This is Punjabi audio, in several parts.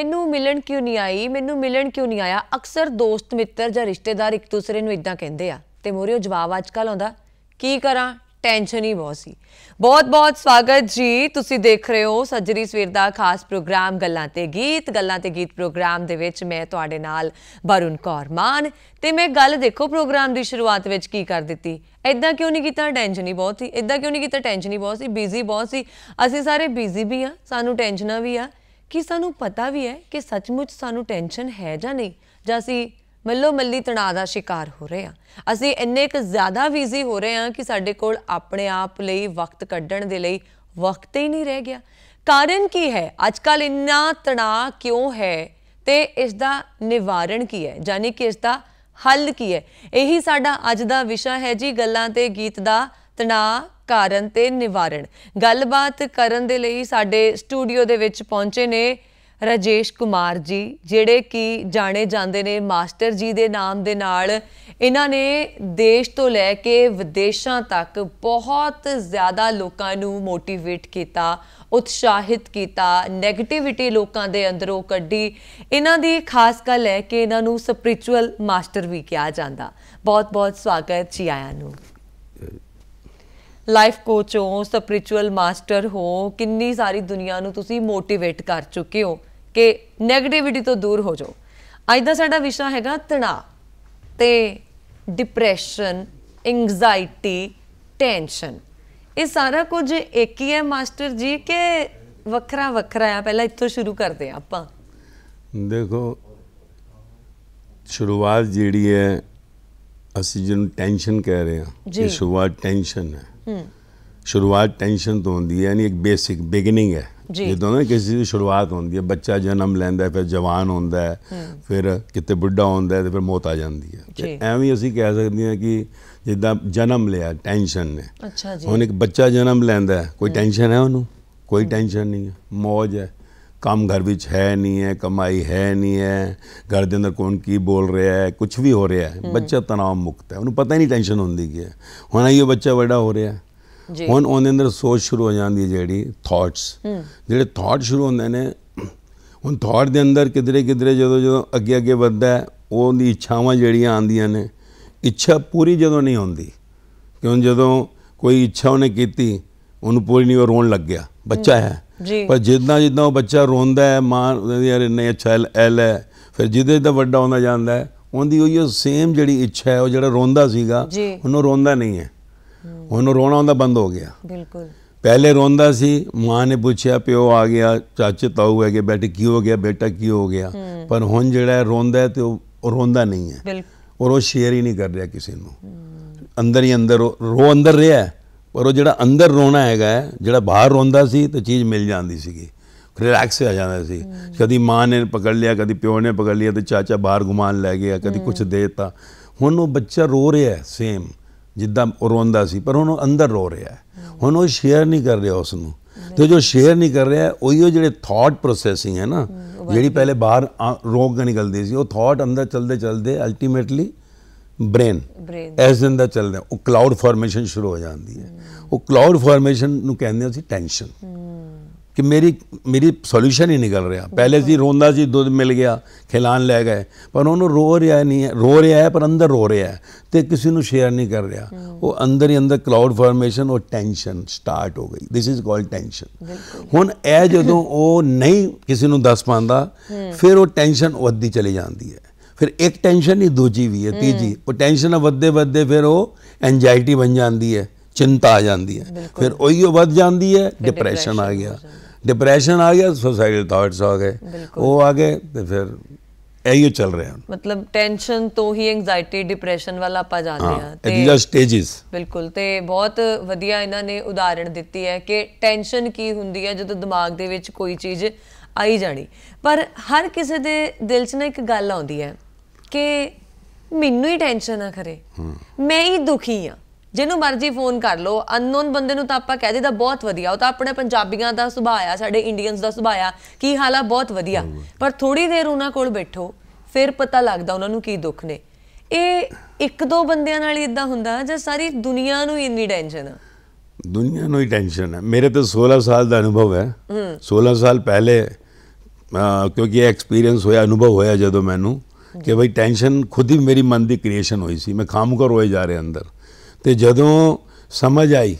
ਮੈਨੂੰ ਮਿਲਣ ਕਿਉਂ ਨਹੀਂ ਆਈ ਮੈਨੂੰ ਮਿਲਣ ਕਿਉਂ ਨਹੀਂ ਆਇਆ ਅਕਸਰ ਦੋਸਤ ਮਿੱਤਰ ਜਾਂ ਰਿਸ਼ਤੇਦਾਰ ਇੱਕ ਦੂਸਰੇ ਨੂੰ ਇਦਾਂ ਕਹਿੰਦੇ ਆ ਤੇ ਮੋਰੇ ਉਹ ਜਵਾਬ ਅੱਜ ਕੱਲ ਆਉਂਦਾ ਕੀ ਕਰਾਂ ਟੈਨਸ਼ਨ ਹੀ ਬਹੁਤ ਸੀ ਬਹੁਤ ਬਹੁਤ ਸਵਾਗਤ ਜੀ ਤੁਸੀਂ ਦੇਖ ਰਹੇ ਹੋ ਸੱਜਰੀ ਸਵੇਰ ਦਾ ਖਾਸ ਪ੍ਰੋਗਰਾਮ ਗੱਲਾਂ ਤੇ ਗੀਤ ਗੱਲਾਂ ਤੇ ਗੀਤ ਪ੍ਰੋਗਰਾਮ ਦੇ ਵਿੱਚ ਮੈਂ ਤੁਹਾਡੇ ਨਾਲ ਬਰੁਨ ਕੌਰ ਮਾਨ ਤੇ ਮੈਂ ਗੱਲ ਦੇਖੋ ਪ੍ਰੋਗਰਾਮ ਦੀ ਸ਼ੁਰੂਆਤ ਵਿੱਚ ਕੀ ਕਰ ਦਿੱਤੀ ਐਦਾਂ ਕਿਉਂ ਨਹੀਂ ਕੀਤਾ ਟੈਨਸ਼ਨ ਹੀ ਬਹੁਤ ਸੀ ਐਦਾਂ ਕਿਉਂ ਨਹੀਂ ਕੀਤਾ ਟੈਨਸ਼ਨ ਹੀ ਬਹੁਤ ਸੀ ਬਿਜ਼ੀ ਬਹੁਤ ਸੀ ਅਸੀਂ ਸਾਰੇ ਬਿਜ਼ੀ ਵੀ ਆ ਸਾਨੂੰ ਟੈਨਸ਼ਨਾਂ ਵੀ ਆ ਕਿ ਸਾਨੂੰ ਪਤਾ ਵੀ ਹੈ ਕਿ ਸੱਚਮੁੱਚ ਸਾਨੂੰ ਟੈਨਸ਼ਨ ਹੈ ਜਾਂ ਨਹੀਂ ਜਾਂ ਅਸੀਂ ਮੱਲੋ ਮੱਲੀ ਤਣਾਅ ਦਾ ਸ਼ਿਕਾਰ ਹੋ ਰਹੇ ਹਾਂ ਅਸੀਂ ਇੰਨੇ ਕੁ ਜ਼ਿਆਦਾ ਬਿਜ਼ੀ ਹੋ ਰਹੇ ਹਾਂ ਕਿ ਸਾਡੇ ਕੋਲ ਆਪਣੇ ਆਪ ਲਈ ਵਕਤ ਕੱਢਣ ਦੇ ਲਈ ਵਕਤ ਹੀ ਨਹੀਂ ਰਹਿ ਗਿਆ ਕਾਰਨ ਕੀ ਹੈ ਅੱਜਕੱਲ ਇੰਨਾ ਤਣਾਅ ਕਿਉਂ ਹੈ ਤੇ ਇਸ ਦਾ ਨਿਵਾਰਣ ਕੀ ਹੈ ਯਾਨੀ ਕਿ ਇਸ ਦਾ ਹੱਲ ਕੀ ਹੈ ਇਹੀ ਸਾਡਾ ਅੱਜ ਦਾ ਵਿਸ਼ਾ ਹੈ ਜੀ ਗੱਲਾਂ ਤੇ ਗੀਤ ਦਾ ਤਣਾਅ ਕਾਰਨ ਤੇ ਨਿਵਾਰਣ ਗੱਲਬਾਤ ਕਰਨ ਦੇ ਲਈ ਸਾਡੇ ਸਟੂਡੀਓ ਦੇ ਵਿੱਚ ਪਹੁੰਚੇ ਨੇ ਰਾਜੇਸ਼ ਕੁਮਾਰ ਜੀ ਜਿਹੜੇ ਕਿ ਜਾਣੇ ਜਾਂਦੇ ਨੇ ਮਾਸਟਰ ਜੀ ਦੇ ਨਾਮ ਦੇ ਨਾਲ ਇਹਨਾਂ ਨੇ ਦੇਸ਼ ਤੋਂ ਲੈ ਕੇ ਵਿਦੇਸ਼ਾਂ ਤੱਕ ਬਹੁਤ ਜ਼ਿਆਦਾ ਲੋਕਾਂ ਨੂੰ ਮੋਟੀਵੇਟ ਕੀਤਾ ਉਤਸ਼ਾਹਿਤ ਕੀਤਾ 네ਗੇਟਿਵਿਟੀ ਲੋਕਾਂ ਦੇ ਅੰਦਰੋਂ ਕੱਢੀ ਇਹਨਾਂ ਦੀ ਖਾਸ ਗੱਲ ਹੈ ਕਿ ਇਹਨਾਂ ਨੂੰ ਸਪਿਰਚੁਅਲ ਮਾਸਟਰ ਵੀ ਕਿਹਾ ਜਾਂਦਾ ਬਹੁਤ ਬਹੁਤ ਸਵਾਗਤ ਜੀ ਆਇਆਂ ਨੂੰ ਲਾਈਫ ਕੋਚ ਹੋ ਸਪਿਰਚੁਅਲ ਮਾਸਟਰ ਹੋ ਕਿੰਨੀ ਸਾਰੀ ਦੁਨੀਆ ਨੂੰ ਤੁਸੀਂ ਮੋਟੀਵੇਟ ਕਰ ਚੁੱਕੇ ਹੋ ਕਿ 네ਗੇਟਿਵਿਟੀ ਤੋਂ ਦੂਰ ਹੋ ਜਾਓ ਅੱਜ ਦਾ ਸਾਡਾ ਵਿਸ਼ਾ ਹੈਗਾ ਤਣਾਅ ਤੇ ਡਿਪਰੈਸ਼ਨ ਐਂਗਜ਼ਾਇਟੀ ਟੈਨਸ਼ਨ ਇਹ ਸਾਰਾ ਕੁਝ ਇੱਕ ਹੀ ਹੈ ਮਾਸਟਰ ਜੀ ਕਿ ਵੱਖਰਾ ਵੱਖਰਾ ਆ ਪਹਿਲਾਂ ਇੱਥੋਂ ਸ਼ੁਰੂ ਕਰਦੇ ਆ ਆਪਾਂ ਦੇਖੋ ਸ਼ੁਰੂਆਤ ਜਿਹੜੀ ਹੈ ਅਸੀਂ ਜਿਹਨੂੰ ਟੈਨਸ਼ਨ ਕਹਿ ਰਹੇ ਹਾਂ ਇਹ ਸ਼ੁਰੂਆਤ ਟੈਨਸ਼ਨ ਹੈ ਸ਼ੁਰੂਆਤ ਟੈਨਸ਼ਨ ਤੋਂ ਹੁੰਦੀ ਹੈ ਯਾਨੀ ਇੱਕ ਬੇਸਿਕ ਬਿਗਨਿੰਗ ਹੈ ਜਦੋਂ ਨਾ ਕਿਸੇ ਦੀ ਸ਼ੁਰੂਆਤ ਹੁੰਦੀ ਹੈ ਬੱਚਾ ਜਨਮ ਲੈਂਦਾ ਹੈ ਫਿਰ ਜਵਾਨ ਹੁੰਦਾ ਹੈ ਫਿਰ ਕਿਤੇ ਬੁੱਢਾ ਹੁੰਦਾ ਹੈ ਤੇ ਫਿਰ ਮੌਤ ਆ ਜਾਂਦੀ ਹੈ ਤੇ ਐਵੇਂ ਅਸੀਂ ਕਹਿ ਸਕਦੇ ਹਾਂ ਕਿ ਜਿੱਦਾਂ ਜਨਮ ਲਿਆ ਟੈਨਸ਼ਨ ਨੇ ਅੱਛਾ ਜੀ ਹੁਣ ਇੱਕ ਬੱਚਾ ਜਨਮ ਲੈਂਦਾ ਹੈ ਕੋਈ ਟੈਨਸ਼ਨ ਹੈ ਉਹਨੂੰ ਕੋਈ ਟੈਨਸ਼ਨ ਨਹੀਂ ਹੈ ਮੌਜ ਹੈ ਕੰਮ ਘਰ ਵਿੱਚ ਹੈ ਨਹੀਂ ਹੈ ਕਮਾਈ ਹੈ ਨਹੀਂ ਹੈ ਘਰ ਦੇ ਅੰਦਰ ਕੌਣ ਕੀ ਬੋਲ ਰਿਹਾ ਹੈ ਕੁਝ ਵੀ ਹੋ ਰਿਹਾ ਹੈ ਬੱਚਾ ਤਣਾਅ ਮੁਕਤ ਹੈ ਉਹਨੂੰ ਪਤਾ ਹੀ ਨਹੀਂ ਟੈਨਸ਼ਨ ਹੁੰਦੀ ਕੀ ਹੈ ਹੁਣ ਇਹ ਬੱਚਾ ਵੱਡਾ ਹੋ ਰਿਹਾ ਹੁਣ ਉਹਦੇ ਅੰਦਰ ਸੋਚ ਸ਼ੁਰੂ ਹੋ ਜਾਂਦੀ ਹੈ ਜਿਹੜੀ ਥਾਟਸ ਜਿਹੜੇ ਥਾਟ ਸ਼ੁਰੂ ਹੁੰਦੇ ਨੇ ਉਹਨ ਥਾਟ ਦੇ ਅੰਦਰ ਕਿਧਰੇ ਕਿਧਰੇ ਜਦੋਂ ਜਦੋਂ ਅੱਗੇ ਅੱਗੇ ਵੱਧਦਾ ਹੈ ਉਹਦੀ ਇੱਛਾਵਾਂ ਜਿਹੜੀਆਂ ਆਉਂਦੀਆਂ ਨੇ ਇੱਛਾ ਪੂਰੀ ਜਦੋਂ ਨਹੀਂ ਹੁੰਦੀ ਕਿਉਂ ਜਦੋਂ ਕੋਈ ਇੱਛਾ ਉਹਨੇ ਕੀਤੀ ਉਹਨੂੰ ਪੂਰੀ ਨਹੀਂ ਉਹ ਰੋਣ ਲੱਗ ਗਿਆ ਬੱਚਾ ਹੈ ਜੀ ਪਰ ਜਿੱਦਾਂ ਜਿੱਦਾਂ ਉਹ ਬੱਚਾ ਰੋਂਦਾ ਹੈ ਮਾਂ ਉਹਦੇ ਯਾਰ ਇੰਨੇ ਅੱਛਾ ਐਲ ਹੈ ਫਿਰ ਜਿਹਦੇ ਦਾ ਵੱਡਾ ਹੁੰਦਾ ਜਾਂਦਾ ਹੈ ਉਹਦੀ ਉਹ ਸੇਮ ਜਿਹੜੀ ਇੱਛਾ ਹੈ ਉਹ ਜਿਹੜਾ ਰੋਂਦਾ ਸੀਗਾ ਉਹਨੂੰ ਰੋਂਦਾ ਨਹੀਂ ਹੈ ਉਹਨੂੰ ਰੋਣਾ ਹੁੰਦਾ ਬੰਦ ਹੋ ਗਿਆ ਬਿਲਕੁਲ ਪਹਿਲੇ ਰੋਂਦਾ ਸੀ ਮਾਂ ਨੇ ਪੁੱਛਿਆ ਪਿਓ ਆ ਗਿਆ ਚਾਚੇ ਤਾਊ ਕਿ ਬੈਠੇ ਕੀ ਹੋ ਗਿਆ ਬੇਟਾ ਕੀ ਹੋ ਗਿਆ ਪਰ ਹੁਣ ਜਿਹੜਾ ਰੋਂਦਾ ਤੇ ਉਹ ਰੋਂਦਾ ਨਹੀਂ ਹੈ ਔਰ ਉਹ ਸ਼ੇਅਰ ਹੀ ਨਹੀਂ ਕਰ ਰਿਹਾ ਕਿਸੇ ਨੂੰ ਅੰਦਰ ਹੀ ਅੰਦਰ ਰੋ ਅੰਦਰ ਰਿਹਾ ਪਰ ਉਹ ਜਿਹੜਾ ਅੰਦਰ ਰੋਣਾ ਹੈਗਾ ਜਿਹੜਾ ਬਾਹਰ ਰੋਂਦਾ ਸੀ ਤੇ ਚੀਜ਼ ਮਿਲ ਜਾਂਦੀ ਸੀਗੀ ਰਿਲੈਕਸ ਹੋ ਜਾਂਦਾ ਸੀ ਕਦੀ ਮਾਂ ਨੇ ਪਕੜ ਲਿਆ ਕਦੀ ਪਿਓ ਨੇ ਪਕੜ ਲਿਆ ਤੇ ਚਾਚਾ ਬਾਹਰ ਗੁਮਾਨ ਲੈ ਗਿਆ ਕਦੀ ਕੁਝ ਦੇਤਾ ਹੁਣ ਉਹ ਬੱਚਾ ਰੋ ਰਿਹਾ ਹੈ ਸੇਮ ਜਿੱਦਾਂ ਰੋਂਦਾ ਸੀ ਪਰ ਹੁਣ ਉਹ ਅੰਦਰ ਰੋ ਰਿਹਾ ਹੈ ਹੁਣ ਉਹ ਸ਼ੇਅਰ ਨਹੀਂ ਕਰ ਰਿਹਾ ਉਸ ਨੂੰ ਤੇ ਜੋ ਸ਼ੇਅਰ ਨਹੀਂ ਕਰ ਰਿਹਾ ਉਹੀ ਉਹ ਜਿਹੜੇ ਥਾਟ ਪ੍ਰੋਸੈਸਿੰਗ ਹੈ ਨਾ ਜਿਹੜੀ ਪਹਿਲੇ ਬਾਹਰ ਰੋਗ ਕੇ ਨਿਕਲਦੀ ਸੀ ਉਹ ਥਾਟ ਅੰਦਰ ਚਲਦੇ ਚਲਦੇ ਅਲਟੀਮੇਟਲੀ ਬ੍ਰੇਨ ਇਸ ਦਿਨ ਦਾ ਚੱਲਦਾ ਉਹ ਕਲਾਉਡ ਫਾਰਮੇਸ਼ਨ ਸ਼ੁਰੂ ਹੋ ਜਾਂਦੀ ਹੈ ਉਹ ਕਲਾਉਡ ਫਾਰਮੇਸ਼ਨ ਨੂੰ ਕਹਿੰਦੇ ਅਸੀਂ ਟੈਨਸ਼ਨ ਕਿ ਮੇਰੀ ਮੇਰੀ ਸੋਲੂਸ਼ਨ ਹੀ ਨਿਕਲ ਰਿਹਾ ਪਹਿਲੇ ਸੀ ਰੋਂਦਾ ਸੀ ਦੁੱਧ ਮਿਲ ਗਿਆ ਖਿਲਾਨ ਲੈ ਗਏ ਪਰ ਉਹਨੂੰ ਰੋ ਰਿਹਾ ਨਹੀਂ ਹੈ ਰੋ ਰਿਹਾ ਹੈ ਪਰ ਅੰਦਰ ਰੋ ਰਿਹਾ ਹੈ ਤੇ ਕਿਸੇ ਨੂੰ ਸ਼ੇਅਰ ਨਹੀਂ ਕਰ ਰਿਹਾ ਉਹ ਅੰਦਰ ਹੀ ਅੰਦਰ ਕਲਾਉਡ ਫਾਰਮੇਸ਼ਨ ਉਹ ਟੈਨਸ਼ਨ ਸਟਾਰਟ ਹੋ ਗਈ ਥਿਸ ਇਜ਼ ਕਾਲਡ ਟੈਨਸ਼ਨ ਹੁਣ ਇਹ ਜਦੋਂ ਉਹ ਨਹੀਂ ਕਿਸੇ ਨੂੰ ਦੱਸ ਪਾਉਂਦਾ ਫਿਰ ਉਹ ਟੈਨਸ਼ਨ ਵੱਧਦੀ ਚਲੀ ਜਾਂਦੀ ਹੈ ਫਿਰ ਇੱਕ ਟੈਨਸ਼ਨ ਨਹੀਂ ਦੂਜੀ ਵੀ ਹੈ ਤੀਜੀ ਉਹ ਟੈਨਸ਼ਨ ਵੱਧਦੇ ਵੱਧਦੇ ਫਿਰ ਉਹ ਐਂਜਾਇਟੀ ਬਣ ਜਾਂਦੀ ਹੈ ਚਿੰਤਾ ਆ ਜਾਂਦੀ ਹੈ ਫਿਰ ਉਹੀ ਉਹ ਵੱਧ ਜਾਂਦੀ ਹੈ ਡਿਪਰੈਸ਼ਨ ਆ ਗਿਆ ਡਿਪਰੈਸ਼ਨ ਆ ਗਿਆ ਸੁਸਾਈਡਲ ਥਾਟਸ ਆ ਗਏ ਉਹ ਆ ਗਏ ਤੇ ਫਿਰ ਇਹੀ ਚੱਲ ਰਿਹਾ ਹੁਣ ਮਤਲਬ ਟੈਨਸ਼ਨ ਤੋਂ ਹੀ ਐਂਗਜ਼ਾਇਟੀ ਡਿਪਰੈਸ਼ਨ ਵਾਲਾ ਆਪਾਂ ਜਾਂਦੇ ਆ ਤੇ ਜਸ ਸਟੇजेस ਬਿਲਕੁਲ ਤੇ ਬਹੁਤ ਵਧੀਆ ਇਹਨਾਂ ਨੇ ਉਦਾਹਰਣ ਦਿੱਤੀ ਹੈ ਕਿ ਟੈਨਸ਼ਨ ਕੀ ਹੁੰਦੀ ਹੈ ਜਦੋਂ ਦਿਮਾਗ ਦੇ ਵਿੱਚ ਕੋਈ ਚੀਜ਼ ਆਈ ਜਾਣੀ ਪਰ ਹਰ ਕਿਸੇ ਦੇ ਦਿਲ 'ਚ ਨਾ ਇੱਕ ਗੱਲ ਆਉਂਦੀ ਹੈ ਕਿ ਮੈਨੂੰ ਹੀ ਟੈਨਸ਼ਨ ਨਾ ਕਰੇ ਮੈਂ ਹੀ ਦੁਖੀ ਆ ਜਿਹਨੂੰ ਮਰਜ਼ੀ ਫੋਨ ਕਰ ਲੋ ਅਨਨੋਨ ਬੰਦੇ ਨੂੰ ਤਾਂ ਆਪਾਂ ਕਹਿ ਦਿੰਦਾ ਬਹੁਤ ਵਧੀਆ ਉਹ ਤਾਂ ਆਪਣੇ ਪੰਜਾਬੀਆਂ ਦਾ ਸੁਭਾਅ ਆ ਸਾਡੇ ਇੰਡੀਅਨਸ ਦਾ ਸੁਭਾਅ ਆ ਕੀ ਹਾਲ ਆ ਬਹੁਤ ਵਧੀਆ ਪਰ ਥੋੜੀ ਦੇਰ ਉਹਨਾਂ ਕੋਲ ਬੈਠੋ ਫਿਰ ਪਤਾ ਲੱਗਦਾ ਉਹਨਾਂ ਨੂੰ ਕੀ ਦੁੱਖ ਨੇ ਇਹ ਇੱਕ ਦੋ ਬੰਦਿਆਂ ਨਾਲ ਹੀ ਇਦਾਂ ਹੁੰਦਾ ਜਾਂ ਸਾਰੀ ਦੁਨੀਆ ਨੂੰ ਇੰਨੀ ਟੈਨਸ਼ਨ ਆ ਦੁਨੀਆ ਨੂੰ ਹੀ ਟੈਨਸ਼ਨ ਆ ਮੇਰੇ ਤਾਂ 16 ਸਾਲ ਦਾ ਅਨੁਭਵ ਹੈ 16 ਸਾਲ ਪਹਿਲੇ ਕਿਉਂਕਿ ਇਹ ਐਕਸਪੀਰੀਅੰਸ ਹੋਇਆ ਅਨੁਭਵ ਹੋਇਆ ਜਦੋਂ ਮੈਨੂੰ ਕਿ ਬਈ ਟੈਨਸ਼ਨ ਖੁਦ ਹੀ ਮੇਰੀ ਮਨ ਦੀ ਕ੍ਰੀਏਸ਼ਨ ਹੋਈ ਸੀ ਮੈਂ ਖਾਮੁਖਾ ਰੋਏ ਜਾ ਰਿਹਾ ਅੰਦਰ ਤੇ ਜਦੋਂ ਸਮਝ ਆਈ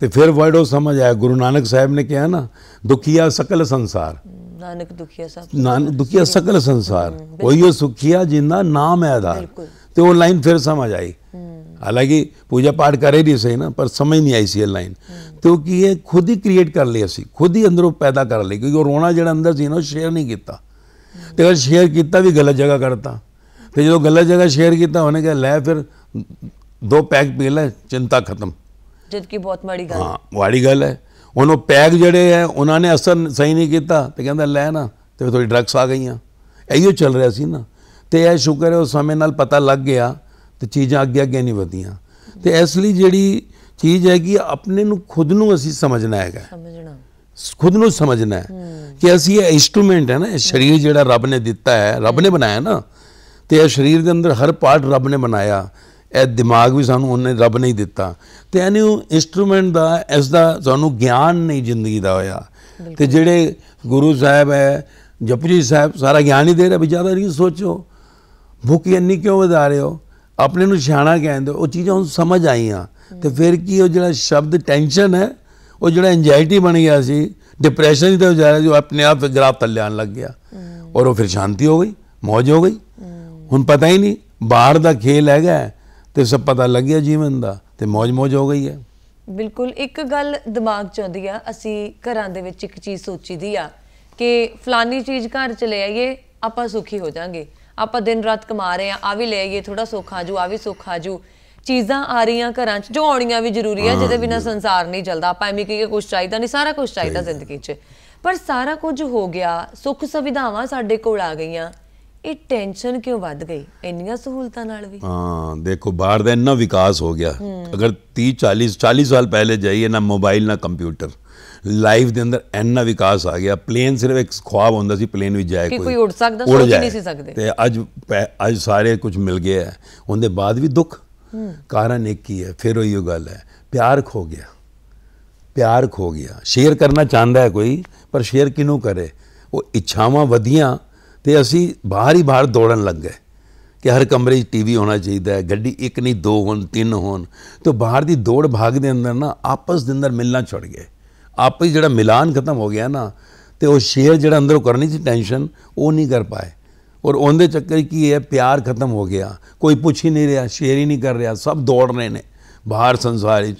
ਤੇ ਫਿਰ ਵਰਡ ਉਹ ਸਮਝ ਆਇਆ ਗੁਰੂ ਨਾਨਕ ਸਾਹਿਬ ਨੇ ਕਿਹਾ ਨਾ ਦੁਖੀਆ ਸਕਲ ਸੰਸਾਰ ਨਾਨਕ ਦੁਖੀਆ ਸਭ ਨਾਨਕ ਦੁਖੀਆ ਸਕਲ ਸੰਸਾਰ ਕੋਈ ਉਹ ਸੁਖੀਆ ਜਿੰਨਾ ਨਾਮ ਹੈ ਆਧਾਰ ਤੇ ਉਹ ਲਾਈਨ ਫਿਰ ਸਮਝ ਆਈ ਹਾਲਾਂਕਿ ਪੂਜਾ ਪਾਠ ਕਰੇ ਨਹੀਂ ਸਹੀ ਨਾ ਪਰ ਸਮਝ ਨਹੀਂ ਆਈ ਸੀ ਇਹ ਲਾਈਨ ਕਿਉਂਕਿ ਇਹ ਖੁਦ ਹੀ ਕ੍ਰੀਏਟ ਕਰ ਲਿਆ ਸੀ ਖੁਦ ਹੀ ਅੰਦਰੋਂ ਪੈਦਾ ਕਰ ਲਈ ਕਿਉਂਕਿ ਉਹ ਰੋਣਾ ਜਿਹੜਾ ਅੰਦਰ ਸੀ ਨਾ ਉਹ ਸ਼ੇਅਰ ਨਹੀਂ ਕੀਤਾ ਤੇ ਅਗਰ ਸ਼ੇਅਰ ਕੀਤਾ ਵੀ ਗਲਤ ਜਗ੍ਹਾ ਕਰਤਾ ਤੇ ਜਦੋਂ ਗਲਤ ਜਗ੍ਹਾ ਸ਼ੇਅਰ ਕੀਤਾ ਉਹਨੇ ਕਿਹਾ ਲੈ ਫਿਰ ਦੋ ਪੈਕ ਪੀ ਲੈ ਚਿੰਤਾ ਖਤਮ ਜਦ ਕੀ ਬਹੁਤ ਮਾੜੀ ਗੱਲ ਹਾਂ ਮਾੜੀ ਗੱਲ ਹੈ ਉਹਨੋਂ ਪੈਕ ਜਿਹੜੇ ਹੈ ਉਹਨਾਂ ਨੇ ਅਸਰ ਸਹੀ ਨਹੀਂ ਕੀਤਾ ਤੇ ਕਹਿੰਦਾ ਲੈ ਨਾ ਤੇ ਥੋੜੀ ਡਰੱਗਸ ਆ ਗਈਆਂ ਐਈਓ ਚੱਲ ਰਿਹਾ ਸੀ ਨਾ ਤੇ ਇਹ ਸ਼ੁਕਰ ਹੈ ਉਸ ਸਮੇਂ ਨਾਲ ਪਤਾ ਲੱਗ ਗਿਆ ਤੇ ਚੀਜ਼ਾਂ ਅੱਗੇ ਅੱਗੇ ਨਹੀਂ ਵਧੀਆਂ ਤੇ ਇਸ ਲਈ ਜਿਹੜੀ ਚੀਜ਼ ਹੈ ਕਿ ਆਪਣੇ ਨੂੰ ਖੁਦ ਨੂੰ ਅਸੀਂ ਸਮਝਣਾ ਹੈਗਾ ਸਮਝਣਾ ਖੁਦ ਨੂੰ ਸਮਝਣਾ ਕਿ ਅਸੀਂ ਇਹ ਇਨਸਟਰੂਮੈਂਟ ਹੈ ਨਾ ਇਹ ਸਰੀਰ ਜਿਹੜਾ ਰੱਬ ਨੇ ਦਿੱਤਾ ਹੈ ਰੱਬ ਨੇ ਬਣਾਇਆ ਨਾ ਤੇ ਇਹ ਸਰੀਰ ਦੇ ਅੰਦਰ ਹਰ ਪਾਰਟ ਰੱਬ ਨੇ ਬਣਾਇਆ ਇਹ ਦਿਮਾਗ ਵੀ ਸਾਨੂੰ ਉਹਨੇ ਰੱਬ ਨੇ ਹੀ ਦਿੱਤਾ ਤੇ ਇਹਨੂੰ ਇਨਸਟਰੂਮੈਂਟ ਦਾ ਇਸ ਦਾ ਸਾਨੂੰ ਗਿਆਨ ਨਹੀਂ ਜ਼ਿੰਦਗੀ ਦਾ ਹੋਇਆ ਤੇ ਜਿਹੜੇ ਗੁਰੂ ਸਾਹਿਬ ਹੈ ਜਪਜੀ ਸਾਹਿਬ ਸਾਰਾ ਗਿਆਨ ਹੀ ਦੇ ਰਿਹਾ ਵੀ ਜ਼ਿਆਦਾ ਨਹੀਂ ਸੋਚੋ ਭੁੱਖ ਇੰਨੀ ਕਿਉਂ ਵਧਾ ਰਹੇ ਹੋ ਆਪਣੇ ਨੂੰ ਛਾਣਾ ਕਹਿੰਦੇ ਉਹ ਚੀਜ਼ਾਂ ਨੂੰ ਸਮਝ ਆਈਆਂ ਤੇ ਫਿਰ ਕੀ ਉਹ ਜਿਹੜਾ ਸ਼ਬਦ ਟੈਨਸ਼ਨ ਹੈ ਉਹ ਜਿਹੜਾ ਐਂਜਾਇਟੀ ਬਣ ਗਿਆ ਸੀ ਡਿਪਰੈਸ਼ਨ ਤੇ ਜਾ ਰਿਹਾ ਜੋ ਆਪਣੇ ਆਪ ਗਰਾਫ ਥੱਲੇ ਆਣ ਲੱਗ ਗਿਆ ਔਰ ਉਹ ਫਿਰ ਸ਼ਾਂਤੀ ਹੋ ਗਈ ਮौज ਹੋ ਗਈ ਹੁਣ ਪਤਾ ਹੀ ਨਹੀਂ ਬਾਹਰ ਦਾ ਖੇਲ ਹੈਗਾ ਤੇ ਸਭ ਪਤਾ ਲੱਗ ਗਿਆ ਜੀਵਨ ਦਾ ਤੇ ਮौज ਮौज ਹੋ ਗਈ ਹੈ ਬਿਲਕੁਲ ਇੱਕ ਗੱਲ ਦਿਮਾਗ ਚ ਆਉਂਦੀ ਆ ਅਸੀਂ ਘਰਾਂ ਦੇ ਵਿੱਚ ਇੱਕ ਚੀਜ਼ ਸੋਚੀਦੀ ਆ ਕਿ ਫਲਾਨੀ ਚੀਜ਼ ਘਰ ਚ ਲੈ ਆਈਏ ਆਪਾਂ ਸੁਖੀ ਹੋ ਜਾਾਂਗੇ ਆਪਾਂ ਦਿਨ ਰਾਤ ਕਮਾ ਰਹੇ ਆ ਆ ਵੀ ਲੈ ਆਈਏ ਥੋੜਾ ਸੁੱਖ ਆ ਜੂ ਆ ਵੀ ਸੁੱਖ ਆ ਜੂ ਚੀਜ਼ਾਂ ਆ ਰਹੀਆਂ ਘਰਾਂ 'ਚ ਜੋ ਆਉਣੀਆਂ ਵੀ ਜ਼ਰੂਰੀ ਆ ਜਿਹਦੇ ਬਿਨਾ ਸੰਸਾਰ ਨਹੀਂ ਚੱਲਦਾ ਆਪਾਂ ਐਵੇਂ ਕਿ ਕੁਝ ਚਾਹੀਦਾ ਨਹੀਂ ਸਾਰਾ ਕੁਝ ਚਾਹੀਦਾ ਜ਼ਿੰਦਗੀ 'ਚ ਪਰ ਸਾਰਾ ਕੁਝ ਹੋ ਗਿਆ ਸੁੱਖ ਸੁਵਿਧਾਵਾਂ ਸਾਡੇ ਕੋਲ ਆ ਗਈਆਂ ਇਹ ਟੈਨਸ਼ਨ ਕਿਉਂ ਵੱਧ ਗਈ ਇੰਨੀਆਂ ਸਹੂਲਤਾਂ ਨਾਲ ਵੀ ਹਾਂ ਦੇਖੋ ਬਾਹਰ ਦਾ ਇੰਨਾ ਵਿਕਾਸ ਹੋ ਗਿਆ ਅਗਰ 30 40 40 ਸਾਲ ਪਹਿਲੇ ਜਾਈਏ ਨਾ ਮੋਬਾਈਲ ਨਾ ਕੰਪਿਊਟਰ ਲਾਈਫ ਦੇ ਅੰਦਰ ਇੰਨਾ ਵਿਕਾਸ ਆ ਗਿਆ ਪਲੇਨ ਸਿਰਫ ਇੱਕ ਖੁਆਬ ਹੁੰਦਾ ਸੀ ਪਲੇਨ ਵੀ ਜਾਏ ਕੋਈ ਕੋਈ ਉੱਡ ਸਕਦਾ ਸੋਚ ਨਹੀਂ ਸੀ ਸਕਦੇ ਤੇ ਅੱਜ ਅੱਜ ਸਾਰੇ ਕੁਝ ਮਿਲ ਗਿਆ ਉਹਦੇ ਬਾਅਦ ਵੀ ਦੁੱਖ ਕਾਰਨ ਇੱਕ ਹੀ ਹੈ ਫਿਰ ਉਹੀ ਗੱਲ ਹੈ ਪਿਆਰ ਖੋ ਗਿਆ ਪਿਆਰ ਖੋ ਗਿਆ ਸ਼ੇਅਰ ਕਰਨਾ ਚਾਹੁੰਦਾ ਹੈ ਕੋਈ ਪਰ ਸ਼ੇਅਰ ਕਿਨੂੰ ਕਰੇ ਉਹ ਇੱਛਾਵਾਂ ਵਧੀਆਂ ਤੇ ਅਸੀਂ ਬਾਹਰ ਹੀ ਬਾਹਰ ਦੌੜਨ ਲੱਗ ਗਏ ਕਿ ਹਰ ਕਮਰੇ 'ਚ ਟੀਵੀ ਹੋਣਾ ਚਾਹੀਦਾ ਹੈ ਗੱਡੀ ਇੱਕ ਨਹੀਂ ਦੋ ਹੋਣ ਤਿੰਨ ਹੋਣ ਤੇ ਬਾਹਰ ਦੀ ਦੌੜ ਭਾਗ ਦੇ ਅੰਦਰ ਨਾ ਆਪਸ ਦੇ ਅੰਦਰ ਮਿਲਣਾ ਛੱਡ ਗਏ ਆਪੇ ਜਿਹੜਾ ਮਿਲਾਨ ਖਤਮ ਹੋ ਗਿਆ ਨਾ ਤੇ ਉਹ ਸ਼ੇਅਰ ਜਿਹੜਾ ਅੰਦਰੋਂ ਕਰਨੀ ਸੀ ਟੈਨਸ਼ਨ ਉਹ ਨਹੀਂ ਕਰ ਪਾਏ ਔਰ ਉਹਦੇ ਚੱਕਰ ਕੀ ਹੈ ਪਿਆਰ ਖਤਮ ਹੋ ਗਿਆ ਕੋਈ ਪੁੱਛ ਹੀ ਨਹੀਂ ਰਿਹਾ ਸ਼ੇਅਰ ਹੀ ਨਹੀਂ ਕਰ ਰਿਹਾ ਸਭ ਦੌੜ ਰਹੇ ਨੇ ਬਾਹਰ ਸੰਸਾਰ ਵਿੱਚ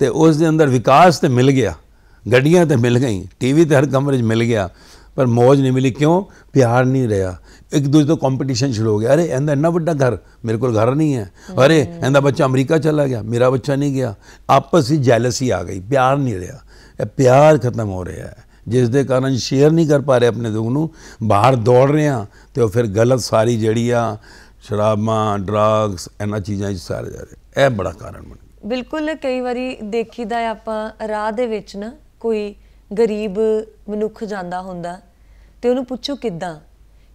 ਤੇ ਉਸ ਦੇ ਅੰਦਰ ਵਿਕਾਸ ਤੇ ਮਿਲ ਗਿਆ ਗੱਡੀਆਂ ਤੇ ਮਿਲ ਗਈਆਂ ਟੀਵੀ ਤੇ ਹਰ ਕਮਰੇ 'ਚ ਮਿਲ ਗਿਆ ਪਰ ਮੌਜ ਨਹੀਂ ਮਿਲੀ ਕਿਉਂ ਪਿਆਰ ਨਹੀਂ ਰਿਹਾ ਇੱਕ ਦੂਜੇ ਤੋਂ ਕੰਪੀਟੀਸ਼ਨ ਸ਼ੁਰੂ ਹੋ ਗਿਆ ਅਰੇ ਇਹਦਾ ਇੰਨਾ ਵੱਡਾ ਘਰ ਮੇਰੇ ਕੋਲ ਘਰ ਨਹੀਂ ਹੈ ਅਰੇ ਇਹਦਾ ਬੱਚਾ ਅਮਰੀਕਾ ਚਲਾ ਗਿਆ ਮੇਰਾ ਬੱਚਾ ਨਹੀਂ ਗਿਆ ਆਪਸ ਵਿੱਚ ਜੈਲਸੀ ਆ ਗਈ ਪਿਆਰ ਨਹੀਂ ਰਿਹਾ ਇਹ ਪਿਆਰ ਖਤਮ ਹੋ ਰਿਹਾ ਹੈ ਜਿਸ ਦੇ ਕਾਰਨ ਸ਼ੇਅਰ ਨਹੀਂ ਕਰ ਪਾ ਰਹੇ ਆਪਣੇ ਦੁੱਖ ਨੂੰ ਬਾਹਰ ਦੌੜ ਰਹੇ ਆ ਤੇ ਉਹ ਫਿਰ ਗਲਤ ਸਾਰੀ ਜਿਹੜੀ ਆ ਸ਼ਰਾਬਾਂ ਡਰੱਗਸ ਇਹਨਾਂ ਚੀਜ਼ਾਂ 'ਚ ਸਾਰੇ ਜਾ ਰਹੇ ਇਹ ਬੜਾ ਕਾਰਨ ਬਣ ਗਿਆ ਬਿਲਕੁਲ ਕਈ ਵਾਰੀ ਦੇਖੀਦਾ ਆਪਾਂ ਰਾਹ ਦੇ ਵਿੱਚ ਨਾ ਕੋਈ ਗਰੀਬ ਮਨੁੱਖ ਜਾਂਦਾ ਹੁੰਦਾ ਤੇ ਉਹਨੂੰ ਪੁੱਛੋ ਕਿੱਦਾਂ